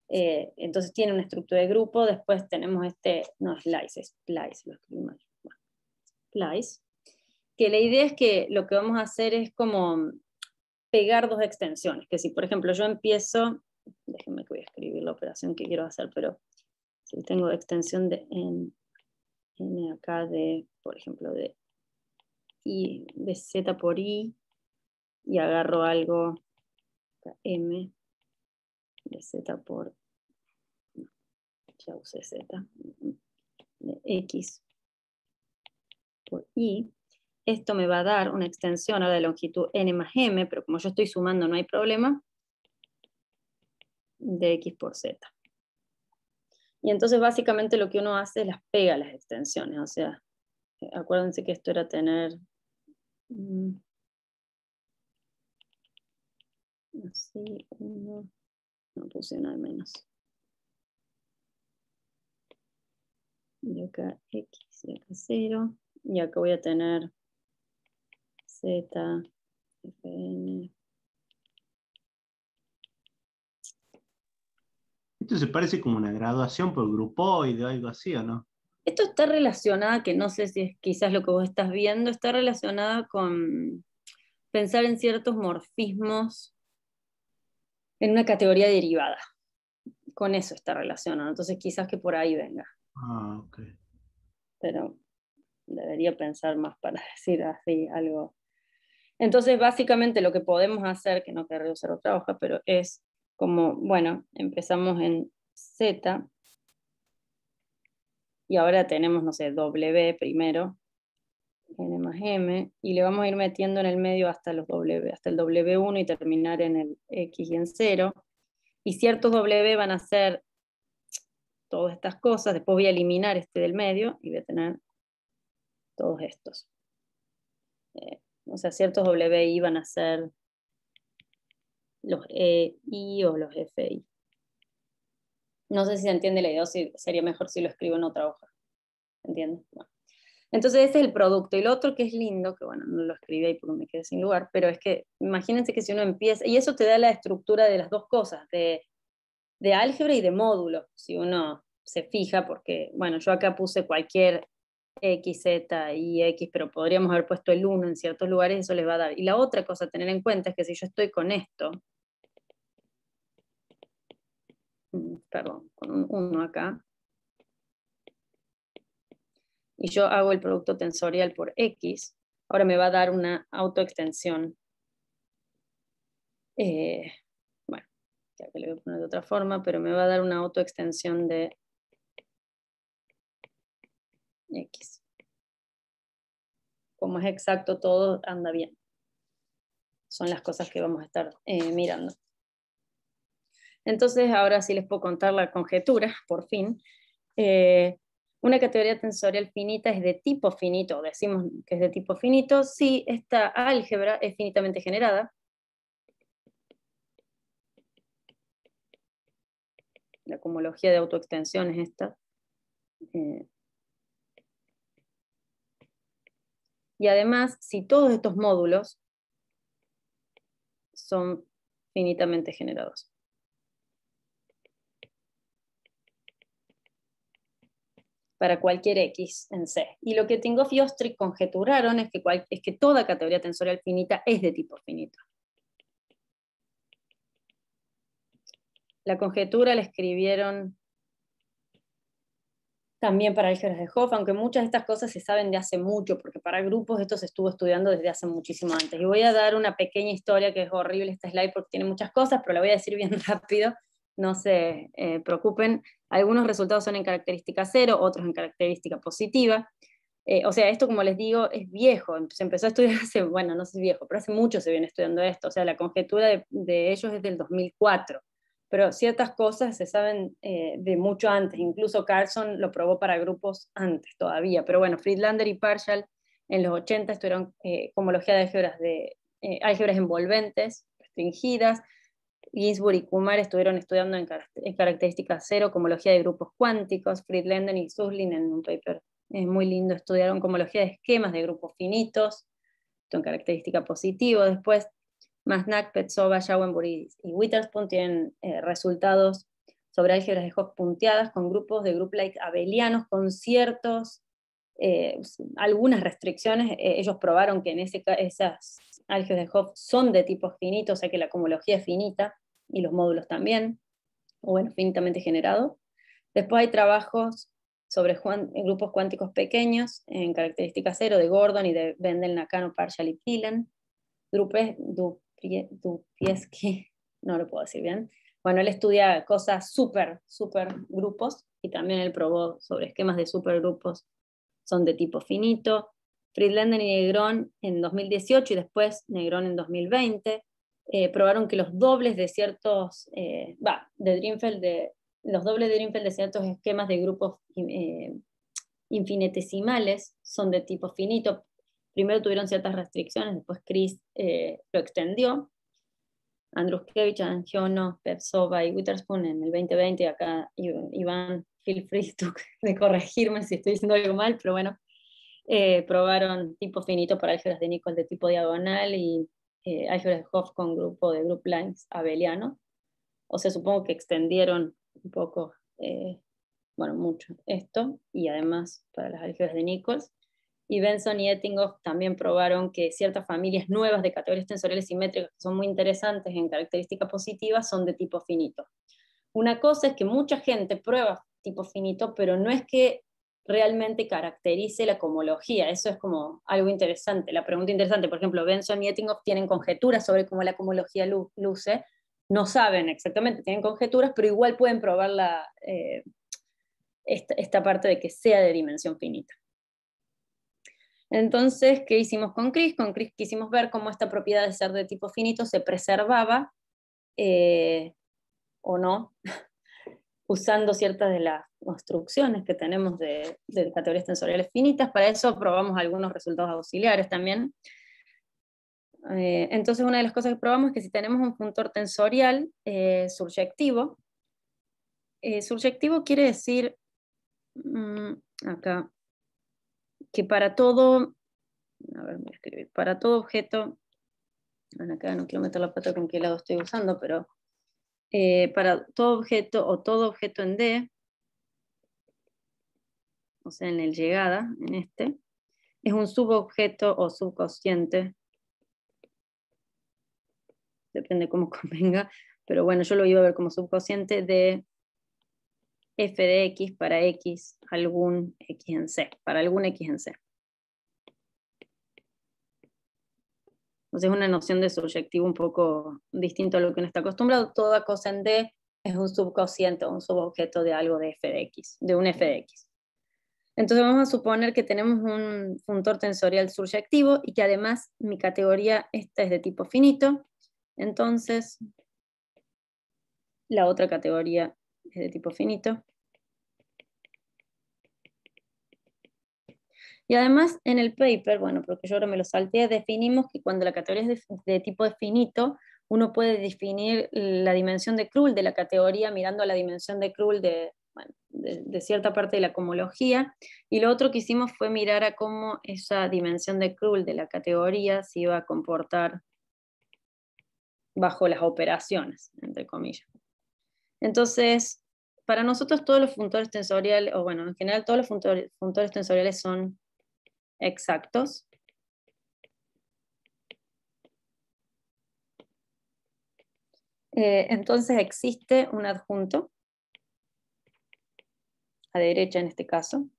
eh, entonces tiene una estructura de grupo, después tenemos este, no, slice, slice, lo escribí mal, que la idea es que lo que vamos a hacer es como pegar dos extensiones, que si por ejemplo yo empiezo, déjenme que voy a escribir la operación que quiero hacer, pero si tengo extensión de, n acá de, por ejemplo, de y de Z por I y agarro algo M de Z por ya usé Z de X por i esto me va a dar una extensión ahora de longitud n más m, pero como yo estoy sumando no hay problema, de x por z. Y entonces básicamente lo que uno hace es las pega las extensiones, o sea, acuérdense que esto era tener Mm. Así, uno. No puse menos. Y acá X, y acá 0. Y acá voy a tener Z, Fn. Esto se parece como una graduación por grupo y de algo así, ¿o no? Esto está relacionada, que no sé si es quizás lo que vos estás viendo, está relacionado con pensar en ciertos morfismos en una categoría derivada. Con eso está relacionado. Entonces quizás que por ahí venga. Ah, ok. Pero debería pensar más para decir así algo. Entonces, básicamente lo que podemos hacer, que no querría usar otra hoja, pero es como, bueno, empezamos en Z, y ahora tenemos, no sé, W primero, N más M, y le vamos a ir metiendo en el medio hasta los W, hasta el W1 y terminar en el X y en 0. Y ciertos W van a ser todas estas cosas, después voy a eliminar este del medio y voy a tener todos estos. Eh, o sea, ciertos WI van a ser los EI o los FI. No sé si se entiende la idea o si sería mejor si lo escribo en otra hoja. ¿Entiendes? Entonces ese es el producto. Y lo otro que es lindo, que bueno, no lo escribí ahí porque me quedé sin lugar, pero es que imagínense que si uno empieza, y eso te da la estructura de las dos cosas, de, de álgebra y de módulo, si uno se fija, porque bueno, yo acá puse cualquier X, Z y X, pero podríamos haber puesto el 1 en ciertos lugares, eso les va a dar. Y la otra cosa a tener en cuenta es que si yo estoy con esto, perdón, con un 1 acá. Y yo hago el producto tensorial por X. Ahora me va a dar una autoextensión. Eh, bueno, ya que le voy a poner de otra forma, pero me va a dar una autoextensión de X. Como es exacto todo, anda bien. Son las cosas que vamos a estar eh, mirando. Entonces, ahora sí les puedo contar la conjetura, por fin. Eh, una categoría tensorial finita es de tipo finito, decimos que es de tipo finito, si esta álgebra es finitamente generada. La comología de autoextensión es esta. Eh, y además, si todos estos módulos son finitamente generados. para cualquier X en C. Y lo que Tingoff y Ostrich conjeturaron es que, toda categoría tensorial finita es de tipo finito. La conjetura la escribieron también para álgebras de Hoff, aunque muchas de estas cosas se saben de hace mucho, porque para grupos esto se estuvo estudiando desde hace muchísimo antes. Y voy a dar una pequeña historia que es horrible esta slide porque tiene muchas cosas, pero la voy a decir bien rápido no se eh, preocupen, algunos resultados son en característica cero, otros en característica positiva. Eh, o sea, esto como les digo es viejo, em, se empezó a estudiar hace, bueno, no sé es viejo, pero hace mucho se viene estudiando esto, o sea, la conjetura de, ellos es del 2004, pero ciertas cosas se saben eh, de mucho antes, incluso Carlson lo probó para grupos antes todavía, pero bueno, Friedlander y Parshall en los 80 estuvieron eh, homología de de, álgebras envolventes, restringidas, Ginsburg y Kumar estuvieron estudiando en, característica cero comología de grupos cuánticos, Friedlander y Suslin en un paper muy lindo estudiaron comología de esquemas de grupos finitos, con característica positiva, Después, Masnak, Petsova, Schauenburg y Witherspoon tienen eh, resultados sobre álgebras de Hopf punteadas con grupos de group like abelianos, con ciertos, eh, algunas restricciones. Eh, ellos probaron que en ese, esas algeos de Hopf son de tipo finito, o sea que la cohomología es finita y los módulos también, o bueno, finitamente generado. Después hay trabajos sobre grupos cuánticos pequeños, en características cero, de Gordon y de Bendel, Nakano, Parshall y Thielen. Dupieski, no lo puedo decir bien. Bueno, él estudia cosas súper, súper grupos y también él probó sobre esquemas de grupos, son de tipo finito. Friedlander y Negrón en 2018 y después Negrón en 2020 eh, probaron que los dobles de ciertos, eh, de Dreamfeld, de, los dobles de de ciertos esquemas de grupos eh, infinitesimales son de tipo finito. Primero tuvieron ciertas restricciones, después Chris lo extendió. Andruskevich, Angiono, Pepsova y Witherspoon en el 2020, acá Iván, feel free de corregirme si estoy diciendo algo mal, pero bueno, eh, probaron tipo finito para álgebras de Nichols de tipo diagonal y eh, álgebras de Hoff con grupo de group lines abeliano. O sea, supongo que extendieron un poco, eh, bueno, mucho esto, y además para las álgebras de Nichols. Y Benson y Ettinghoff también probaron que ciertas familias nuevas de categorías tensoriales simétricas que son muy interesantes en características positivas son de tipo finito. Una cosa es que mucha gente prueba tipo finito, pero no es que realmente caracterice la comología Eso es como algo interesante, la pregunta interesante. Por ejemplo, Benson y Ettinghoff tienen conjeturas sobre cómo la comología luce. No saben exactamente, tienen conjeturas, pero igual pueden probar eh, esta, parte de que sea de dimensión finita. Entonces, ¿qué hicimos con Chris? Con Chris quisimos ver cómo esta propiedad de ser de tipo finito se preservaba eh, o no, usando ciertas de las construcciones que tenemos de, categorías tensoriales finitas. Para eso probamos algunos resultados auxiliares también. Eh, entonces, una de las cosas que probamos es que si tenemos un puntor tensorial eh, subyectivo eh, quiere decir, mm, acá, que para todo, a ver, voy a para todo objeto, acá no quiero meter la pata con qué lado estoy usando, pero eh, para todo objeto o todo objeto en D, o sea, en el llegada, en este, es un subobjeto o subconsciente, depende cómo convenga, pero bueno, yo lo iba a ver como subconsciente de f de x para x, algún x en c, para algún x en c. Entonces es una noción de subjetivo un poco distinto a lo que uno está acostumbrado. Toda cosa en D es un subconsciente o un subobjeto de algo de f de x, de un f de x. Entonces vamos a suponer que tenemos un functor tensorial suryectivo y que además mi categoría esta es de tipo finito, entonces la otra categoría es de tipo finito. Y además en el paper, bueno, porque yo ahora me lo salté, definimos que cuando la categoría es de, tipo finito, uno puede definir la dimensión de Krull de la categoría mirando a la dimensión de Krull de, de, cierta parte de la comología. Y lo otro que hicimos fue mirar a cómo esa dimensión de Krull de la categoría se iba a comportar bajo las operaciones, entre comillas. Entonces, para nosotros todos los funtores tensoriales, o bueno, en general todos los funtores, tensoriales son exactos. Eh, entonces existe un adjunto a derecha en este caso,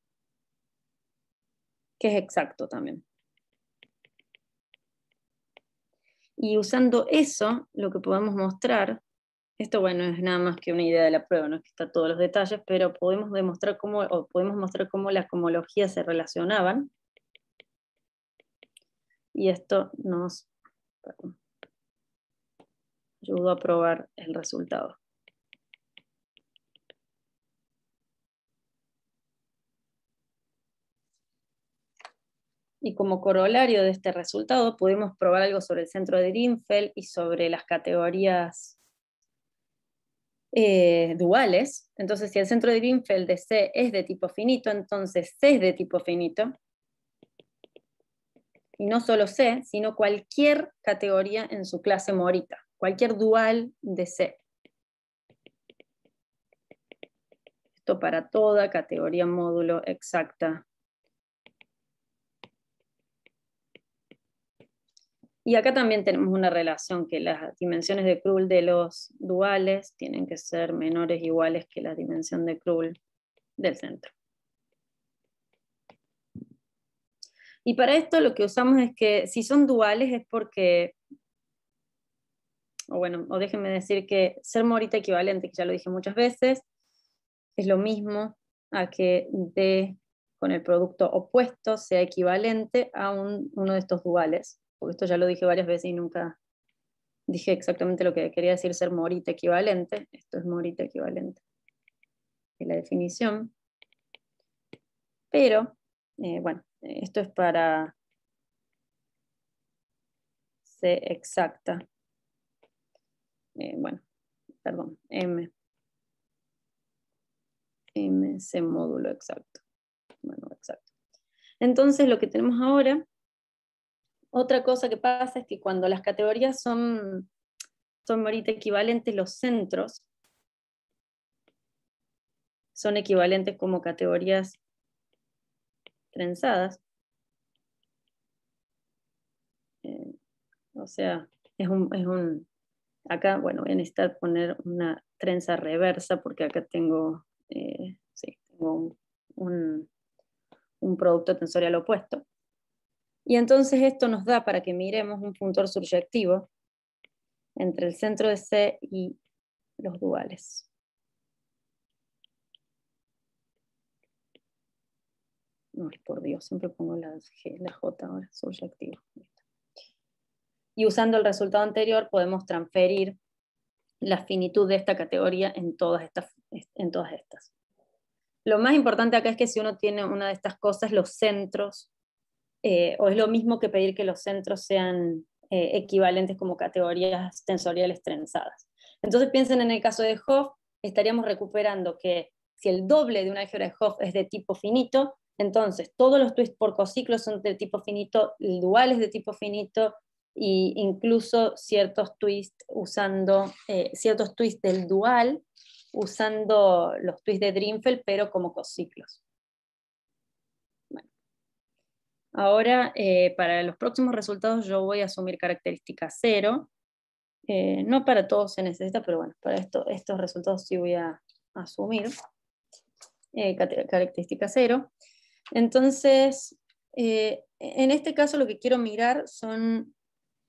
que es exacto también. Y usando eso, lo que podemos mostrar, esto bueno, es nada más que una idea de la prueba, no es que está todos los detalles, pero podemos demostrar cómo, o podemos mostrar cómo las comologías se relacionaban. Y esto nos ayudó a probar el resultado. Y como corolario de este resultado pudimos probar algo sobre el centro de Drinfeld y sobre las categorías eh, duales. Entonces, si el centro de Greenfeld de C es de tipo finito, entonces C es de tipo finito. Y no solo C, sino cualquier categoría en su clase morita, cualquier dual de C. Esto para toda categoría módulo exacta Y acá también tenemos una relación que las dimensiones de Krull de los duales tienen que ser menores iguales que la dimensión de Krull del centro. Y para esto lo que usamos es que si son duales es porque, o bueno, o déjenme decir que ser morita equivalente, que ya lo dije muchas veces, es lo mismo a que D con el producto opuesto sea equivalente a uno de estos duales porque esto ya lo dije varias veces y nunca dije exactamente lo que quería decir ser morita equivalente. Esto es morita equivalente, es la definición. Pero, eh, bueno, esto es para C exacta. Eh, bueno, perdón, M. M, C módulo exacto. Bueno, exacto. Entonces, lo que tenemos ahora otra cosa que pasa es que cuando las categorías son, son ahorita equivalentes, los centros son equivalentes como categorías trenzadas. Eh, o sea, es un, acá, bueno, voy a necesitar poner una trenza reversa porque acá tengo, eh, un producto tensorial opuesto. Y entonces esto nos da para que miremos un puntor surjectivo entre el centro de C y los duales. No, por Dios, siempre pongo la, J ahora, Y usando el resultado anterior podemos transferir la finitud de esta categoría en todas estas. En todas estas. Lo más importante acá es que si uno tiene una de estas cosas, los centros eh, o es lo mismo que pedir que los centros sean eh, equivalentes como categorías tensoriales trenzadas. Entonces piensen en el caso de Hoff, estaríamos recuperando que si el doble de un álgebra de Hoff es de tipo finito, entonces todos los twists por cociclos son de tipo finito, el dual es de tipo finito, e incluso ciertos twists usando eh, ciertos twists del dual usando los twists de Drinfeld, pero como cociclos. Ahora, eh, para los próximos resultados yo voy a asumir característica cero. Eh, no para todos se necesita, pero bueno, para estos resultados sí voy a asumir eh, característica cero. Entonces, en este caso lo que quiero mirar son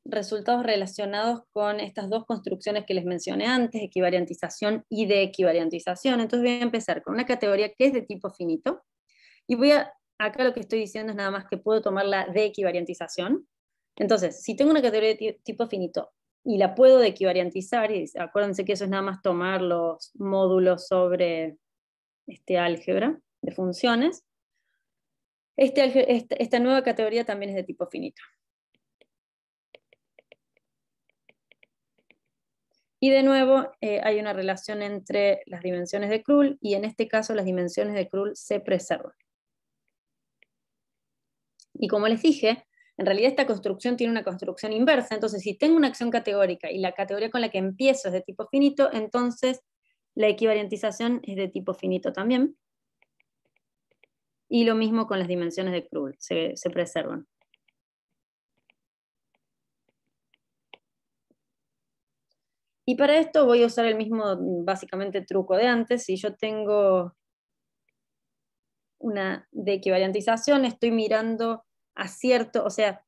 resultados relacionados con estas dos construcciones que les mencioné antes, equivariantización y de equivariantización. Entonces voy a empezar con una categoría que es de tipo finito y voy a acá lo que estoy diciendo es nada más que puedo tomar la de equivariantización. Entonces, si tengo una categoría de tipo finito y la puedo de equivariantizar, y acuérdense que eso es nada más tomar los módulos sobre este álgebra de funciones, este, este esta, nueva categoría también es de tipo finito. Y de nuevo, eh, hay una relación entre las dimensiones de Krull y en este caso las dimensiones de Krull se preservan. Y como les dije, en realidad esta construcción tiene una construcción inversa, entonces si tengo una acción categórica y la categoría con la que empiezo es de tipo finito, entonces la equivalentización es de tipo finito también. Y lo mismo con las dimensiones de Krull, se, se preservan. Y para esto voy a usar el mismo, básicamente, truco de antes. Si yo tengo una de equivalentización, estoy mirando acierto o sea,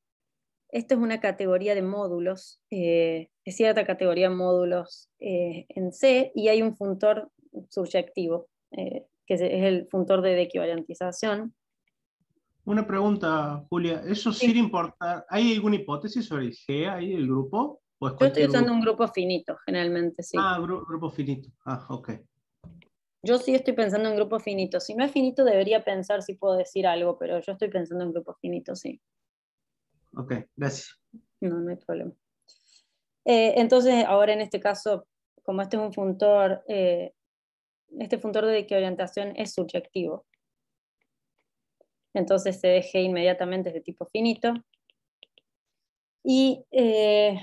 esto es una categoría de módulos, eh, es cierta categoría de módulos eh, en C, y hay un funtor subyectivo eh, que es el funtor de equivalentización. Una pregunta, Julia, ¿eso sí. importa ¿hay alguna hipótesis sobre el G ahí, el grupo? Yo estoy usando un grupo finito, generalmente, sí. Ah, grupo finito, ah, ok. Yo sí estoy pensando en grupo finito. Si no es finito, debería pensar si puedo decir algo, pero yo estoy pensando en grupo finito, sí. Ok, gracias. No, no hay problema. Eh, entonces, ahora en este caso, como este es un funtor, eh, este funtor de equivariantación es subjetivo. Entonces se deje inmediatamente de tipo finito. Y eh,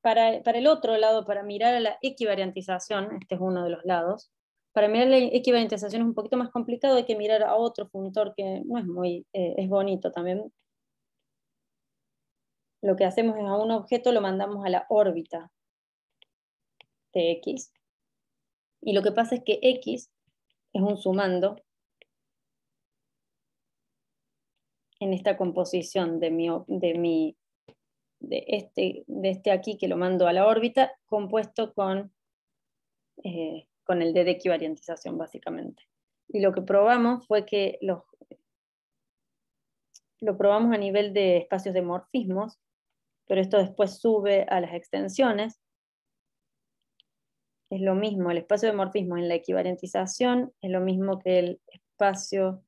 para, para, el otro lado, para mirar a la equivariantización, este es uno de los lados, para mirar la equivalente es un poquito más complicado, hay que mirar a otro funtor que no es muy, eh, es bonito también. Lo que hacemos es a un objeto lo mandamos a la órbita de X. Y lo que pasa es que X es un sumando en esta composición de mi, de mi de este, de este aquí que lo mando a la órbita, compuesto con eh, con el de equivariantización básicamente. Y lo que probamos fue que los, lo probamos a nivel de espacios de morfismos, pero esto después sube a las extensiones. Es lo mismo, el espacio de morfismo en la equivariantización es lo mismo que el espacio,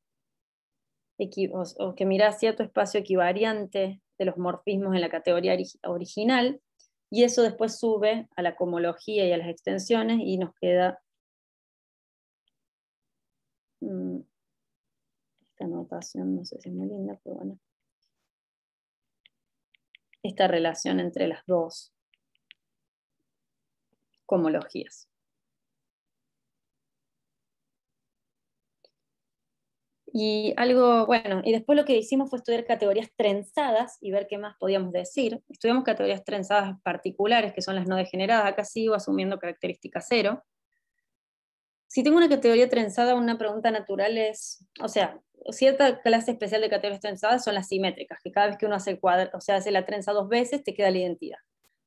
o, que mira cierto espacio equivariante de los morfismos en la categoría original, y eso después sube a la comología y a las extensiones y nos queda Mm. esta notación no sé si es muy linda, pero bueno, esta relación entre las dos comologías. Y algo, bueno, y después lo que hicimos fue estudiar categorías trenzadas y ver qué más podíamos decir. Estudiamos categorías trenzadas particulares, que son las no degeneradas, acá sigo asumiendo característica cero si tengo una categoría trenzada, una pregunta natural es, o sea, cierta clase especial de categorías trenzadas son las simétricas, que cada vez que uno hace o sea, hace la trenza dos veces, te queda la identidad.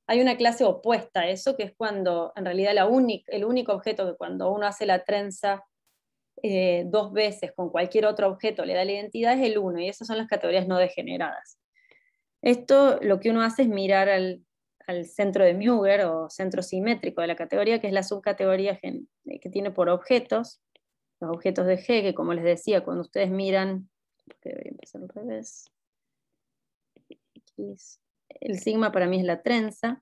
Hay una clase opuesta a eso, que es cuando en realidad el único objeto que cuando uno hace la trenza eh, dos veces con cualquier otro objeto le da la identidad es el 1, y esas son las categorías no degeneradas. Esto lo que uno hace es mirar al, al centro de Müger o centro simétrico de la categoría, que es la subcategoría eh, que tiene por objetos, los objetos de G, que como les decía, cuando ustedes miran, al revés, el sigma para mí es la trenza,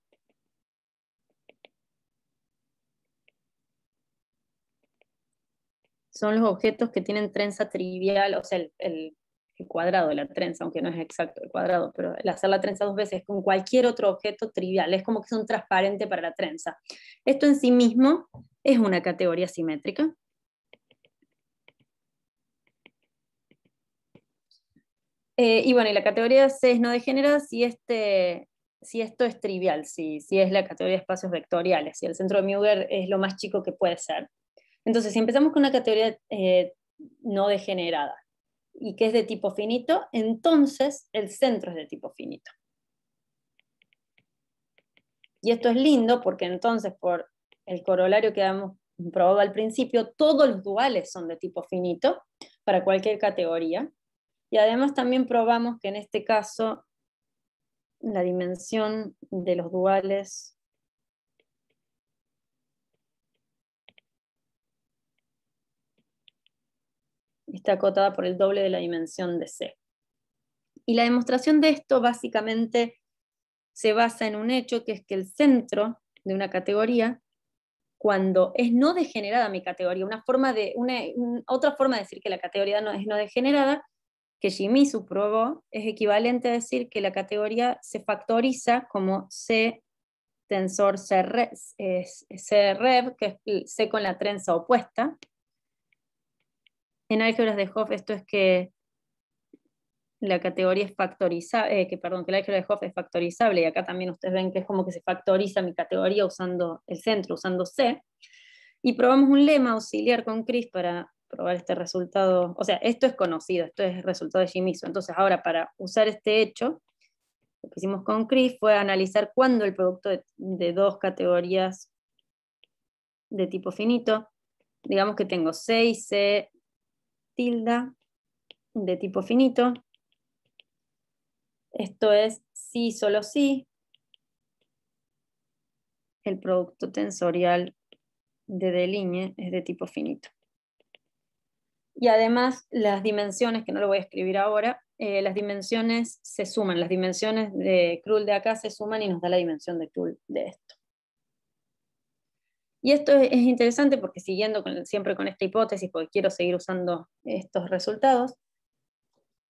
son los objetos que tienen trenza trivial, o sea, el, cuadrado de la trenza, aunque no es exacto el cuadrado, pero el hacer la trenza dos veces con cualquier otro objeto trivial, es como que son transparente para la trenza. Esto en sí mismo es una categoría simétrica. Eh, y bueno, y la categoría C es no degenerada si, este, si esto es trivial, si, si es la categoría de espacios vectoriales, si el centro de Müller es lo más chico que puede ser. Entonces, si empezamos con una categoría eh, no degenerada, y que es de tipo finito, entonces el centro es de tipo finito. Y esto es lindo porque entonces por el corolario que habíamos probado al principio, todos los duales son de tipo finito para cualquier categoría. Y además también probamos que en este caso la dimensión de los duales está acotada por el doble de la dimensión de C. Y la demostración de esto básicamente se basa en un hecho que es que el centro de una categoría, cuando es no degenerada mi categoría, una forma de, una, otra forma de decir que la categoría no es no degenerada, que Shimizu probó, es equivalente a decir que la categoría se factoriza como C tensor CREV, que es C con la trenza opuesta, en álgebras de Hoff esto es que la categoría es factorizable, eh, que perdón, que la álgebra de Hoff es factorizable, y acá también ustedes ven que es como que se factoriza mi categoría usando el centro, usando C, y probamos un lema auxiliar con Chris para probar este resultado, o sea, esto es conocido, esto es el resultado de Shimizu, entonces ahora para usar este hecho, lo que hicimos con Chris fue analizar cuándo el producto de dos categorías de tipo finito, digamos que tengo C y C tilda de tipo finito. Esto es sí, solo sí. El producto tensorial de deline es de tipo finito. Y además las dimensiones, que no lo voy a escribir ahora, eh, las dimensiones se suman, las dimensiones de Krull de acá se suman y nos da la dimensión de Krull de esto. Y esto es interesante porque siguiendo siempre con esta hipótesis, porque quiero seguir usando estos resultados,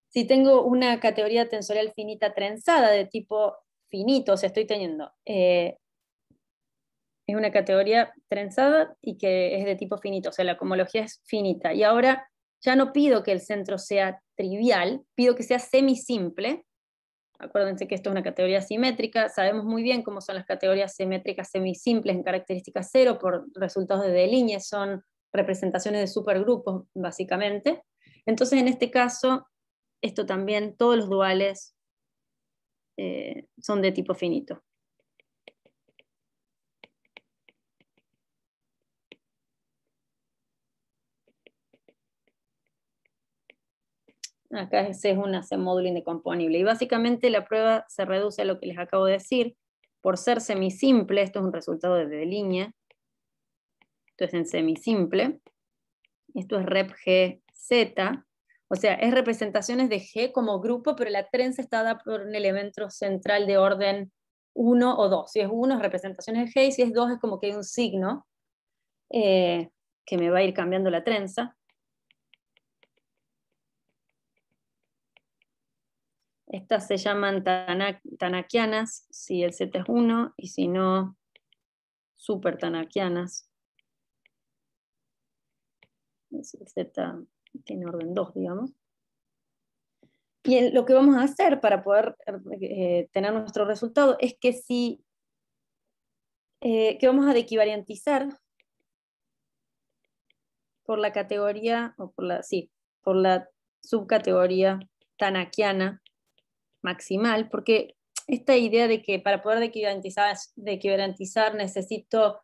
si tengo una categoría tensorial finita trenzada de tipo finito, o sea, estoy teniendo, eh, es una categoría trenzada y que es de tipo finito, o sea, la homología es finita. Y ahora ya no pido que el centro sea trivial, pido que sea semisimple, Acuérdense que esto es una categoría simétrica, sabemos muy bien cómo son las categorías simétricas semisimples en características cero por resultados de Deligne, son representaciones de supergrupos, básicamente. Entonces, en este caso, esto también, todos los duales eh, son de tipo finito. Acá ese es un C módulo indecomponible. Y básicamente la prueba se reduce a lo que les acabo de decir. Por ser semisimple, esto es un resultado de línea. Esto es en semisimple. Esto es rep G Z. O sea, es representaciones de G como grupo, pero la trenza está dada por un elemento central de orden 1 o 2. Si es 1 es representaciones de G y si es 2 es como que hay un signo eh, que me va a ir cambiando la trenza. Estas se llaman tanakianas, si el Z es 1, y si no, super tanakianas. El Z ah, tiene orden 2, digamos. Y lo que vamos a hacer para poder eh, tener nuestro resultado es que si, eh, que vamos a dequivariantizar por la categoría, o por la, sí, por la subcategoría tanakiana maximal, porque esta idea de que para poder que garantizar necesito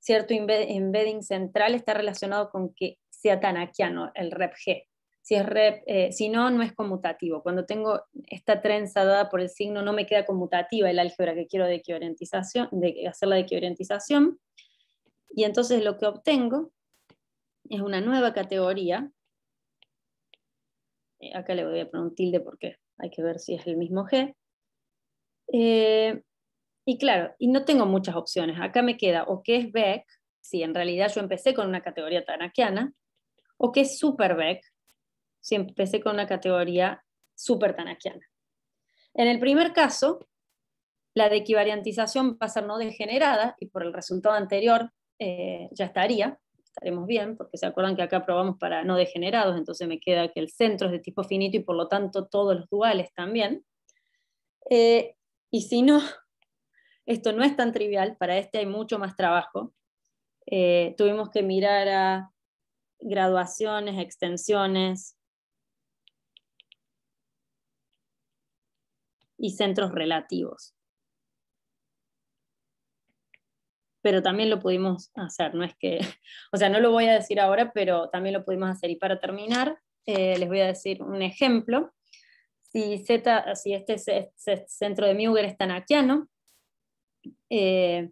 cierto embedding central está relacionado con que sea tan tanakiano el rep G. Si, es rep, eh, si no, no es conmutativo. Cuando tengo esta trenza dada por el signo, no me queda conmutativa el álgebra que quiero de, de hacer la Y entonces lo que obtengo es una nueva categoría. Eh, acá le voy a poner un tilde porque hay que ver si es el mismo G. Eh, y claro, y no tengo muchas opciones. Acá me queda o que es Beck, si en realidad yo empecé con una categoría tanakiana, o que es Super Beck, si empecé con una categoría super tanakiana. En el primer caso, la de equivariantización va a ser no degenerada y por el resultado anterior eh, ya estaría, estaremos bien, porque se acuerdan que acá probamos para no degenerados, entonces me queda que el centro es de tipo finito y por lo tanto todos los duales también. Eh, y si no, esto no es tan trivial, para este hay mucho más trabajo. Eh, tuvimos que mirar a graduaciones, extensiones y centros relativos. pero también lo pudimos hacer, no es que, o sea, no lo voy a decir ahora, pero también lo pudimos hacer. Y para terminar, eh, les voy a decir un ejemplo. Si, Z, si este, centro de Müger es tanakiano, eh,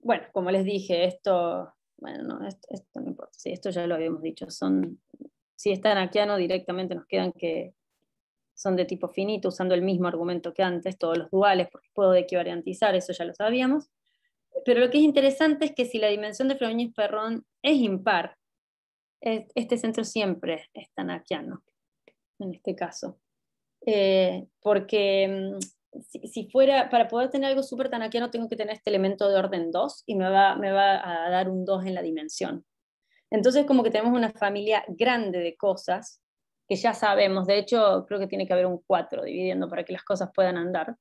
bueno, como les dije, esto, bueno, no, esto, no importa, esto ya lo habíamos dicho, son, si es tanakiano directamente nos quedan que son de tipo finito, usando el mismo argumento que antes, todos los duales, porque puedo equivariantizar, eso ya lo sabíamos pero lo que es interesante es que si la dimensión de frobenius Perrón es impar, este centro siempre es tanakiano, en este caso. Eh, porque mm, si, fuera, para poder tener algo súper tanakiano, tengo que tener este elemento de orden 2 y me va, me va a dar un 2 en la dimensión. Entonces, como que tenemos una familia grande de cosas que ya sabemos. De hecho, creo que tiene que haber un 4 dividiendo para que las cosas puedan andar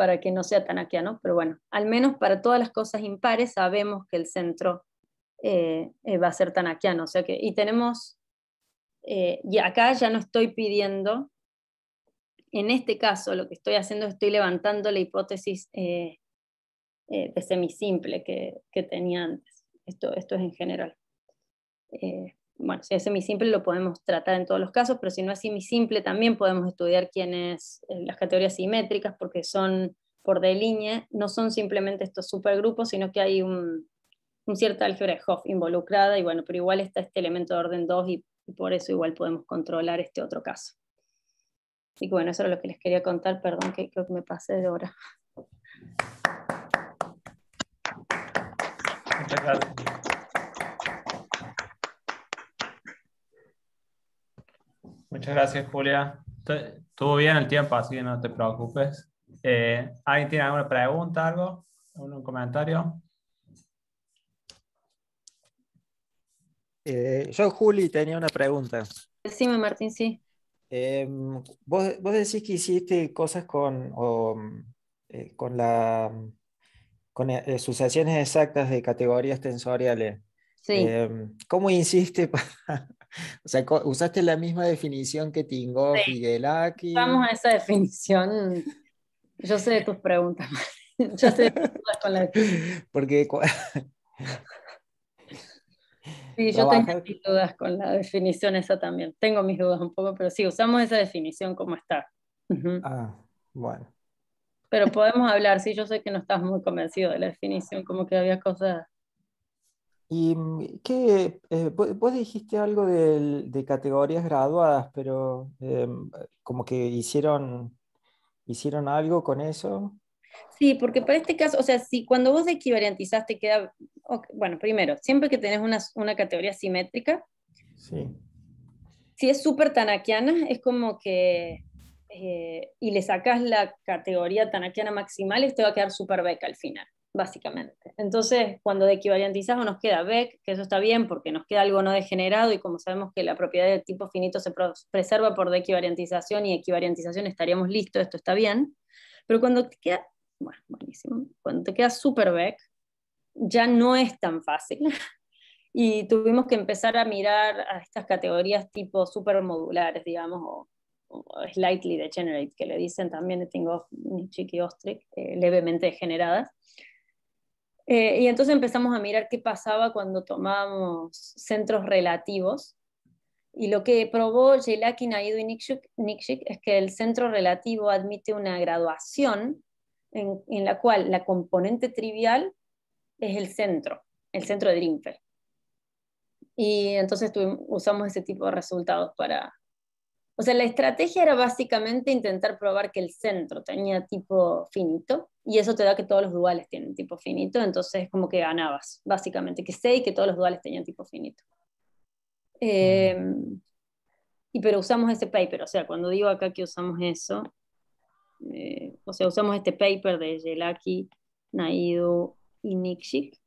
para que no sea tan aquiano, pero bueno, al menos para todas las cosas impares sabemos que el centro eh, eh, va a ser tan aquiano. O sea que, y tenemos, eh, y acá ya no estoy pidiendo, en este caso lo que estoy haciendo es estoy levantando la hipótesis de semisimple que, que tenía antes. Esto, esto es en general bueno, si es semisimple lo podemos tratar en todos los casos, pero si no es semisimple también podemos estudiar quiénes eh, las categorías simétricas porque son por delinea, no son simplemente estos supergrupos, sino que hay un, cierto álgebra de Hoff involucrada y bueno, pero igual está este elemento de orden 2 y, por eso igual podemos controlar este otro caso. Y bueno, eso era lo que les quería contar, perdón que creo que me pasé de hora. Muchas gracias, Julia. Estuvo bien el tiempo, así que no te preocupes. Eh, ¿Alguien tiene alguna pregunta, algo? ¿Un comentario? Eh, yo, Juli, tenía una pregunta. Decime, Martín, sí. Em, vos, decís que hiciste cosas con, eh, con, la, con sucesiones exactas de categorías tensoriales. Sí. Em, ¿Cómo hiciste para, O sea, usaste la misma definición que Tingo sí. Vamos a esa definición. Yo sé de tus preguntas. Yo sé de tus dudas con la Porque Sí, yo tengo mis dudas con la definición esa también. Tengo mis dudas un poco, pero sí, usamos esa definición como está. Ah, bueno. Pero podemos hablar, sí, yo sé que no estás muy convencido de la definición, como que había cosas ¿Y mm, eh, vos dijiste algo de, categorías graduadas, pero em, como que hicieron, hicieron algo con eso. Sí, porque para este caso, o sea, si cuando vos equivariantizaste queda, bueno, primero, siempre que tenés una, categoría simétrica, si es súper tanakiana, es como que, eh, y le sacás la categoría tanakiana maximal, esto va a quedar súper beca al final básicamente. Entonces, cuando de nos queda BEC, que eso está bien porque nos queda algo no degenerado y como sabemos que la propiedad de tipo finito se preserva por deequivariantización y equivariantización estaríamos listos, esto está bien. Pero cuando te queda, bueno, buenísimo, cuando queda super BEC, ya no es tan fácil. y tuvimos que empezar a mirar a estas categorías tipo modulares digamos, o, slightly degenerate, que le dicen también tengo chiqui Ostrich, eh, levemente degeneradas eh, y entonces empezamos a mirar qué pasaba cuando tomábamos centros relativos. Y lo que probó Jelaki, Naidu y Nikshik es que el centro relativo admite una graduación en, la cual la componente trivial es el centro, el centro de Drinfeld. Y entonces usamos ese tipo de resultados para... O sea, la estrategia era básicamente intentar probar que el centro tenía tipo finito y eso te da que todos los duales tienen tipo finito, entonces como que ganabas, básicamente, que sé y que todos los duales tenían tipo finito. Em, y pero usamos ese paper, o sea, cuando digo acá que usamos eso, eh, o sea, usamos este paper de Yelaki, Naidu y Nikshik,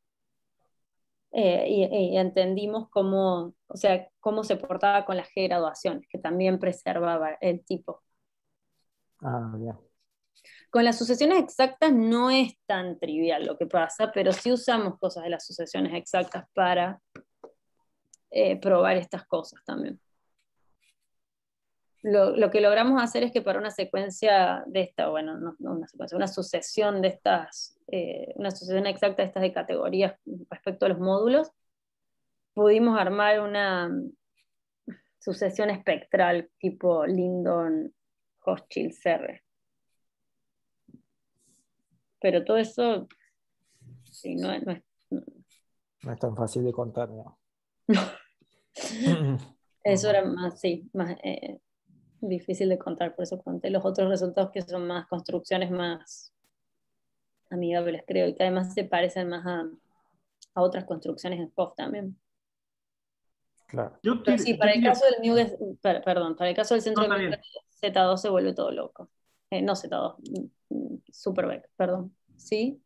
eh, y, entendimos cómo, o sea, cómo se portaba con las graduaciones, que también preservaba el tipo. Ah, ya. Con las sucesiones exactas no es tan trivial lo que pasa, pero sí usamos cosas de las sucesiones exactas para eh, probar estas cosas también. Lo, que logramos hacer es que para una secuencia de esta, bueno, no, una secuencia, una sucesión de estas, eh, una sucesión exacta de estas de categorías respecto a los módulos, pudimos armar una sucesión espectral tipo Lindon Hochschild Serre pero todo eso sí, no, es, no, es, tan fácil de contar, ¿no? eso era más, sí, más eh, difícil de contar, por eso conté los otros resultados que son más construcciones más amigables, creo, y que además se parecen más a, otras construcciones en POF también. Claro. sí, para el caso del perdón, para el caso del centro Z2 se vuelve todo loco. Eh, no sé todo. Mm, mm, Superbeck, perdón. ¿Sí?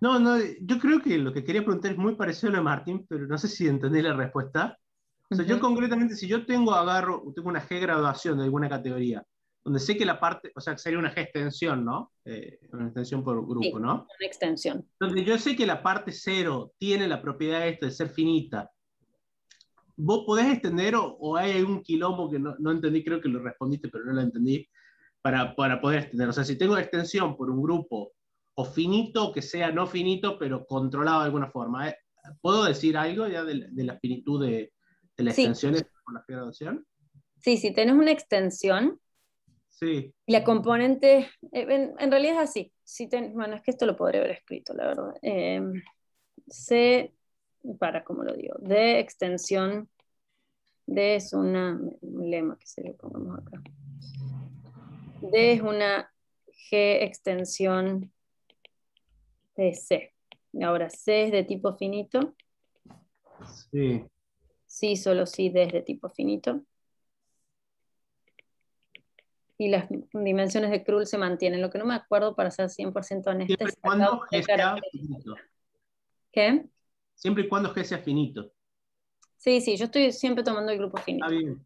No, no, yo creo que lo que quería preguntar es muy parecido a lo de Martín, pero no sé si entendí la respuesta. O sea, yo concretamente, si yo tengo, agarro, tengo una G graduación de alguna categoría, donde sé que la parte, o sea, que sería una G extensión, ¿no? Eh, una extensión por grupo, sí, ¿no? Una extensión. Donde yo sé que la parte cero tiene la propiedad esto de ser finita. ¿Vos podés extender o, hay algún quilombo que no, no, entendí? Creo que lo respondiste, pero no lo entendí para, poder extender. O sea, si tengo extensión por un grupo o finito, que sea no finito, pero controlado de alguna forma. ¿eh? ¿Puedo decir algo ya de, la finitud de, de las sí. extensiones con Sí, si tenés una extensión, sí. la componente, eh, en, realidad es así. Si bueno, es que esto lo podría haber escrito, la verdad. Em, C, para, como lo digo, de extensión, de es una, un lema que se le pongamos acá. D es una G extensión de C. Ahora, C es de tipo finito. Sí. Sí, solo sí, D es de tipo finito. Y las dimensiones de Krull se mantienen. Lo que no me acuerdo, para ser 100% honesta, es G sea finito. ¿Qué? Siempre y cuando G sea finito. Sí, sí, yo estoy siempre tomando el grupo finito.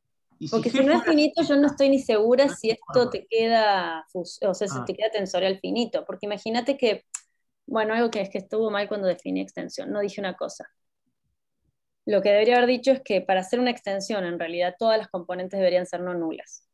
Porque si, no es finito, yo no estoy ni segura ah, si esto te queda, o sea, si ah. te queda tensorial finito. Porque imagínate que, bueno, algo que es que estuvo mal cuando definí extensión, no dije una cosa. Lo que debería haber dicho es que para hacer una extensión, en realidad todas las componentes deberían ser no nulas.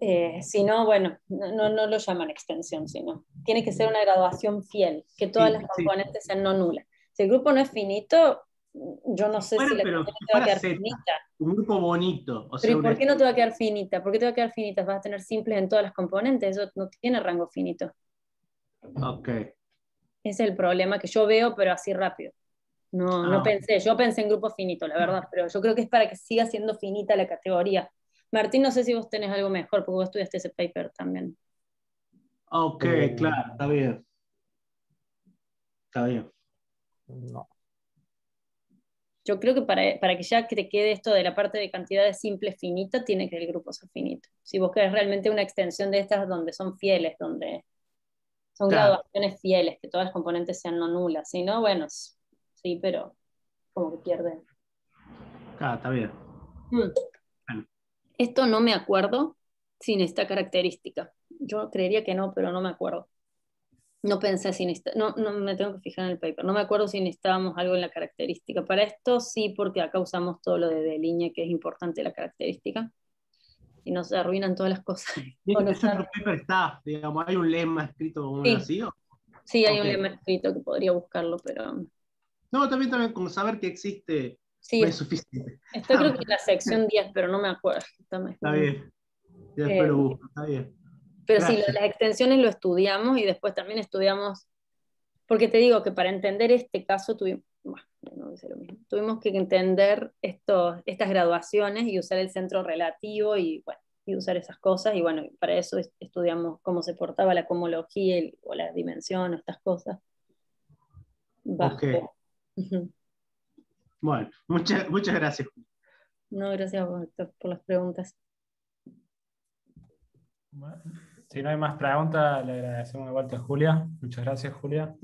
Eh, si no, bueno, no, no, lo llaman extensión, sino tiene que ser una graduación fiel, que todas las componentes sean no nulas. Si el grupo no es finito, yo no sé si la te va a quedar finita. Un grupo bonito. por qué no te va a quedar finita? ¿Por qué te va a quedar finita? Vas a tener simples en todas las componentes, eso no tiene rango finito. Ok. es el problema que yo veo, pero así rápido. No, no ah. pensé, yo pensé en grupo finito, la verdad, pero yo creo que es para que siga siendo finita la categoría. Martín, no sé si vos tenés algo mejor, porque vos estudiaste ese paper también. Ok, eh. claro, está bien. Está bien. No yo creo que para, que ya te quede esto de la parte de cantidades simples finita, tiene que el grupo sea finito. Si vos querés realmente una extensión de estas donde son fieles, donde son graduaciones fieles, que todas las componentes sean no nulas, si no, bueno, sí, pero como que pierden. está bien. Mm. Esto no me acuerdo sin esta característica. Yo creería que no, pero no me acuerdo no pensé si no, no me tengo que fijar en el paper, no me acuerdo si necesitábamos algo en la característica. Para esto sí, porque acá usamos todo lo de, de línea que es importante la característica. Y nos arruinan todas las cosas. ¿Y no paper está, digamos, hay un lema escrito como así? Sí, hay un lema escrito que podría buscarlo, pero... No, también, también con saber que existe es suficiente. Está creo que en la sección 10, pero no me acuerdo. Está, bien, ya espero eh, busco, está bien. Pero sí, las extensiones lo estudiamos y después también estudiamos, porque te digo que para entender este caso tuvimos, que entender esto, estas graduaciones y usar el centro relativo y, usar esas cosas. Y bueno, para eso estudiamos cómo se portaba la comología o la dimensión o estas cosas. Bueno, muchas, muchas gracias. No, gracias por las preguntas. Si no hay más preguntas, le agradecemos de vuelta a Julia. Muchas gracias, Julia.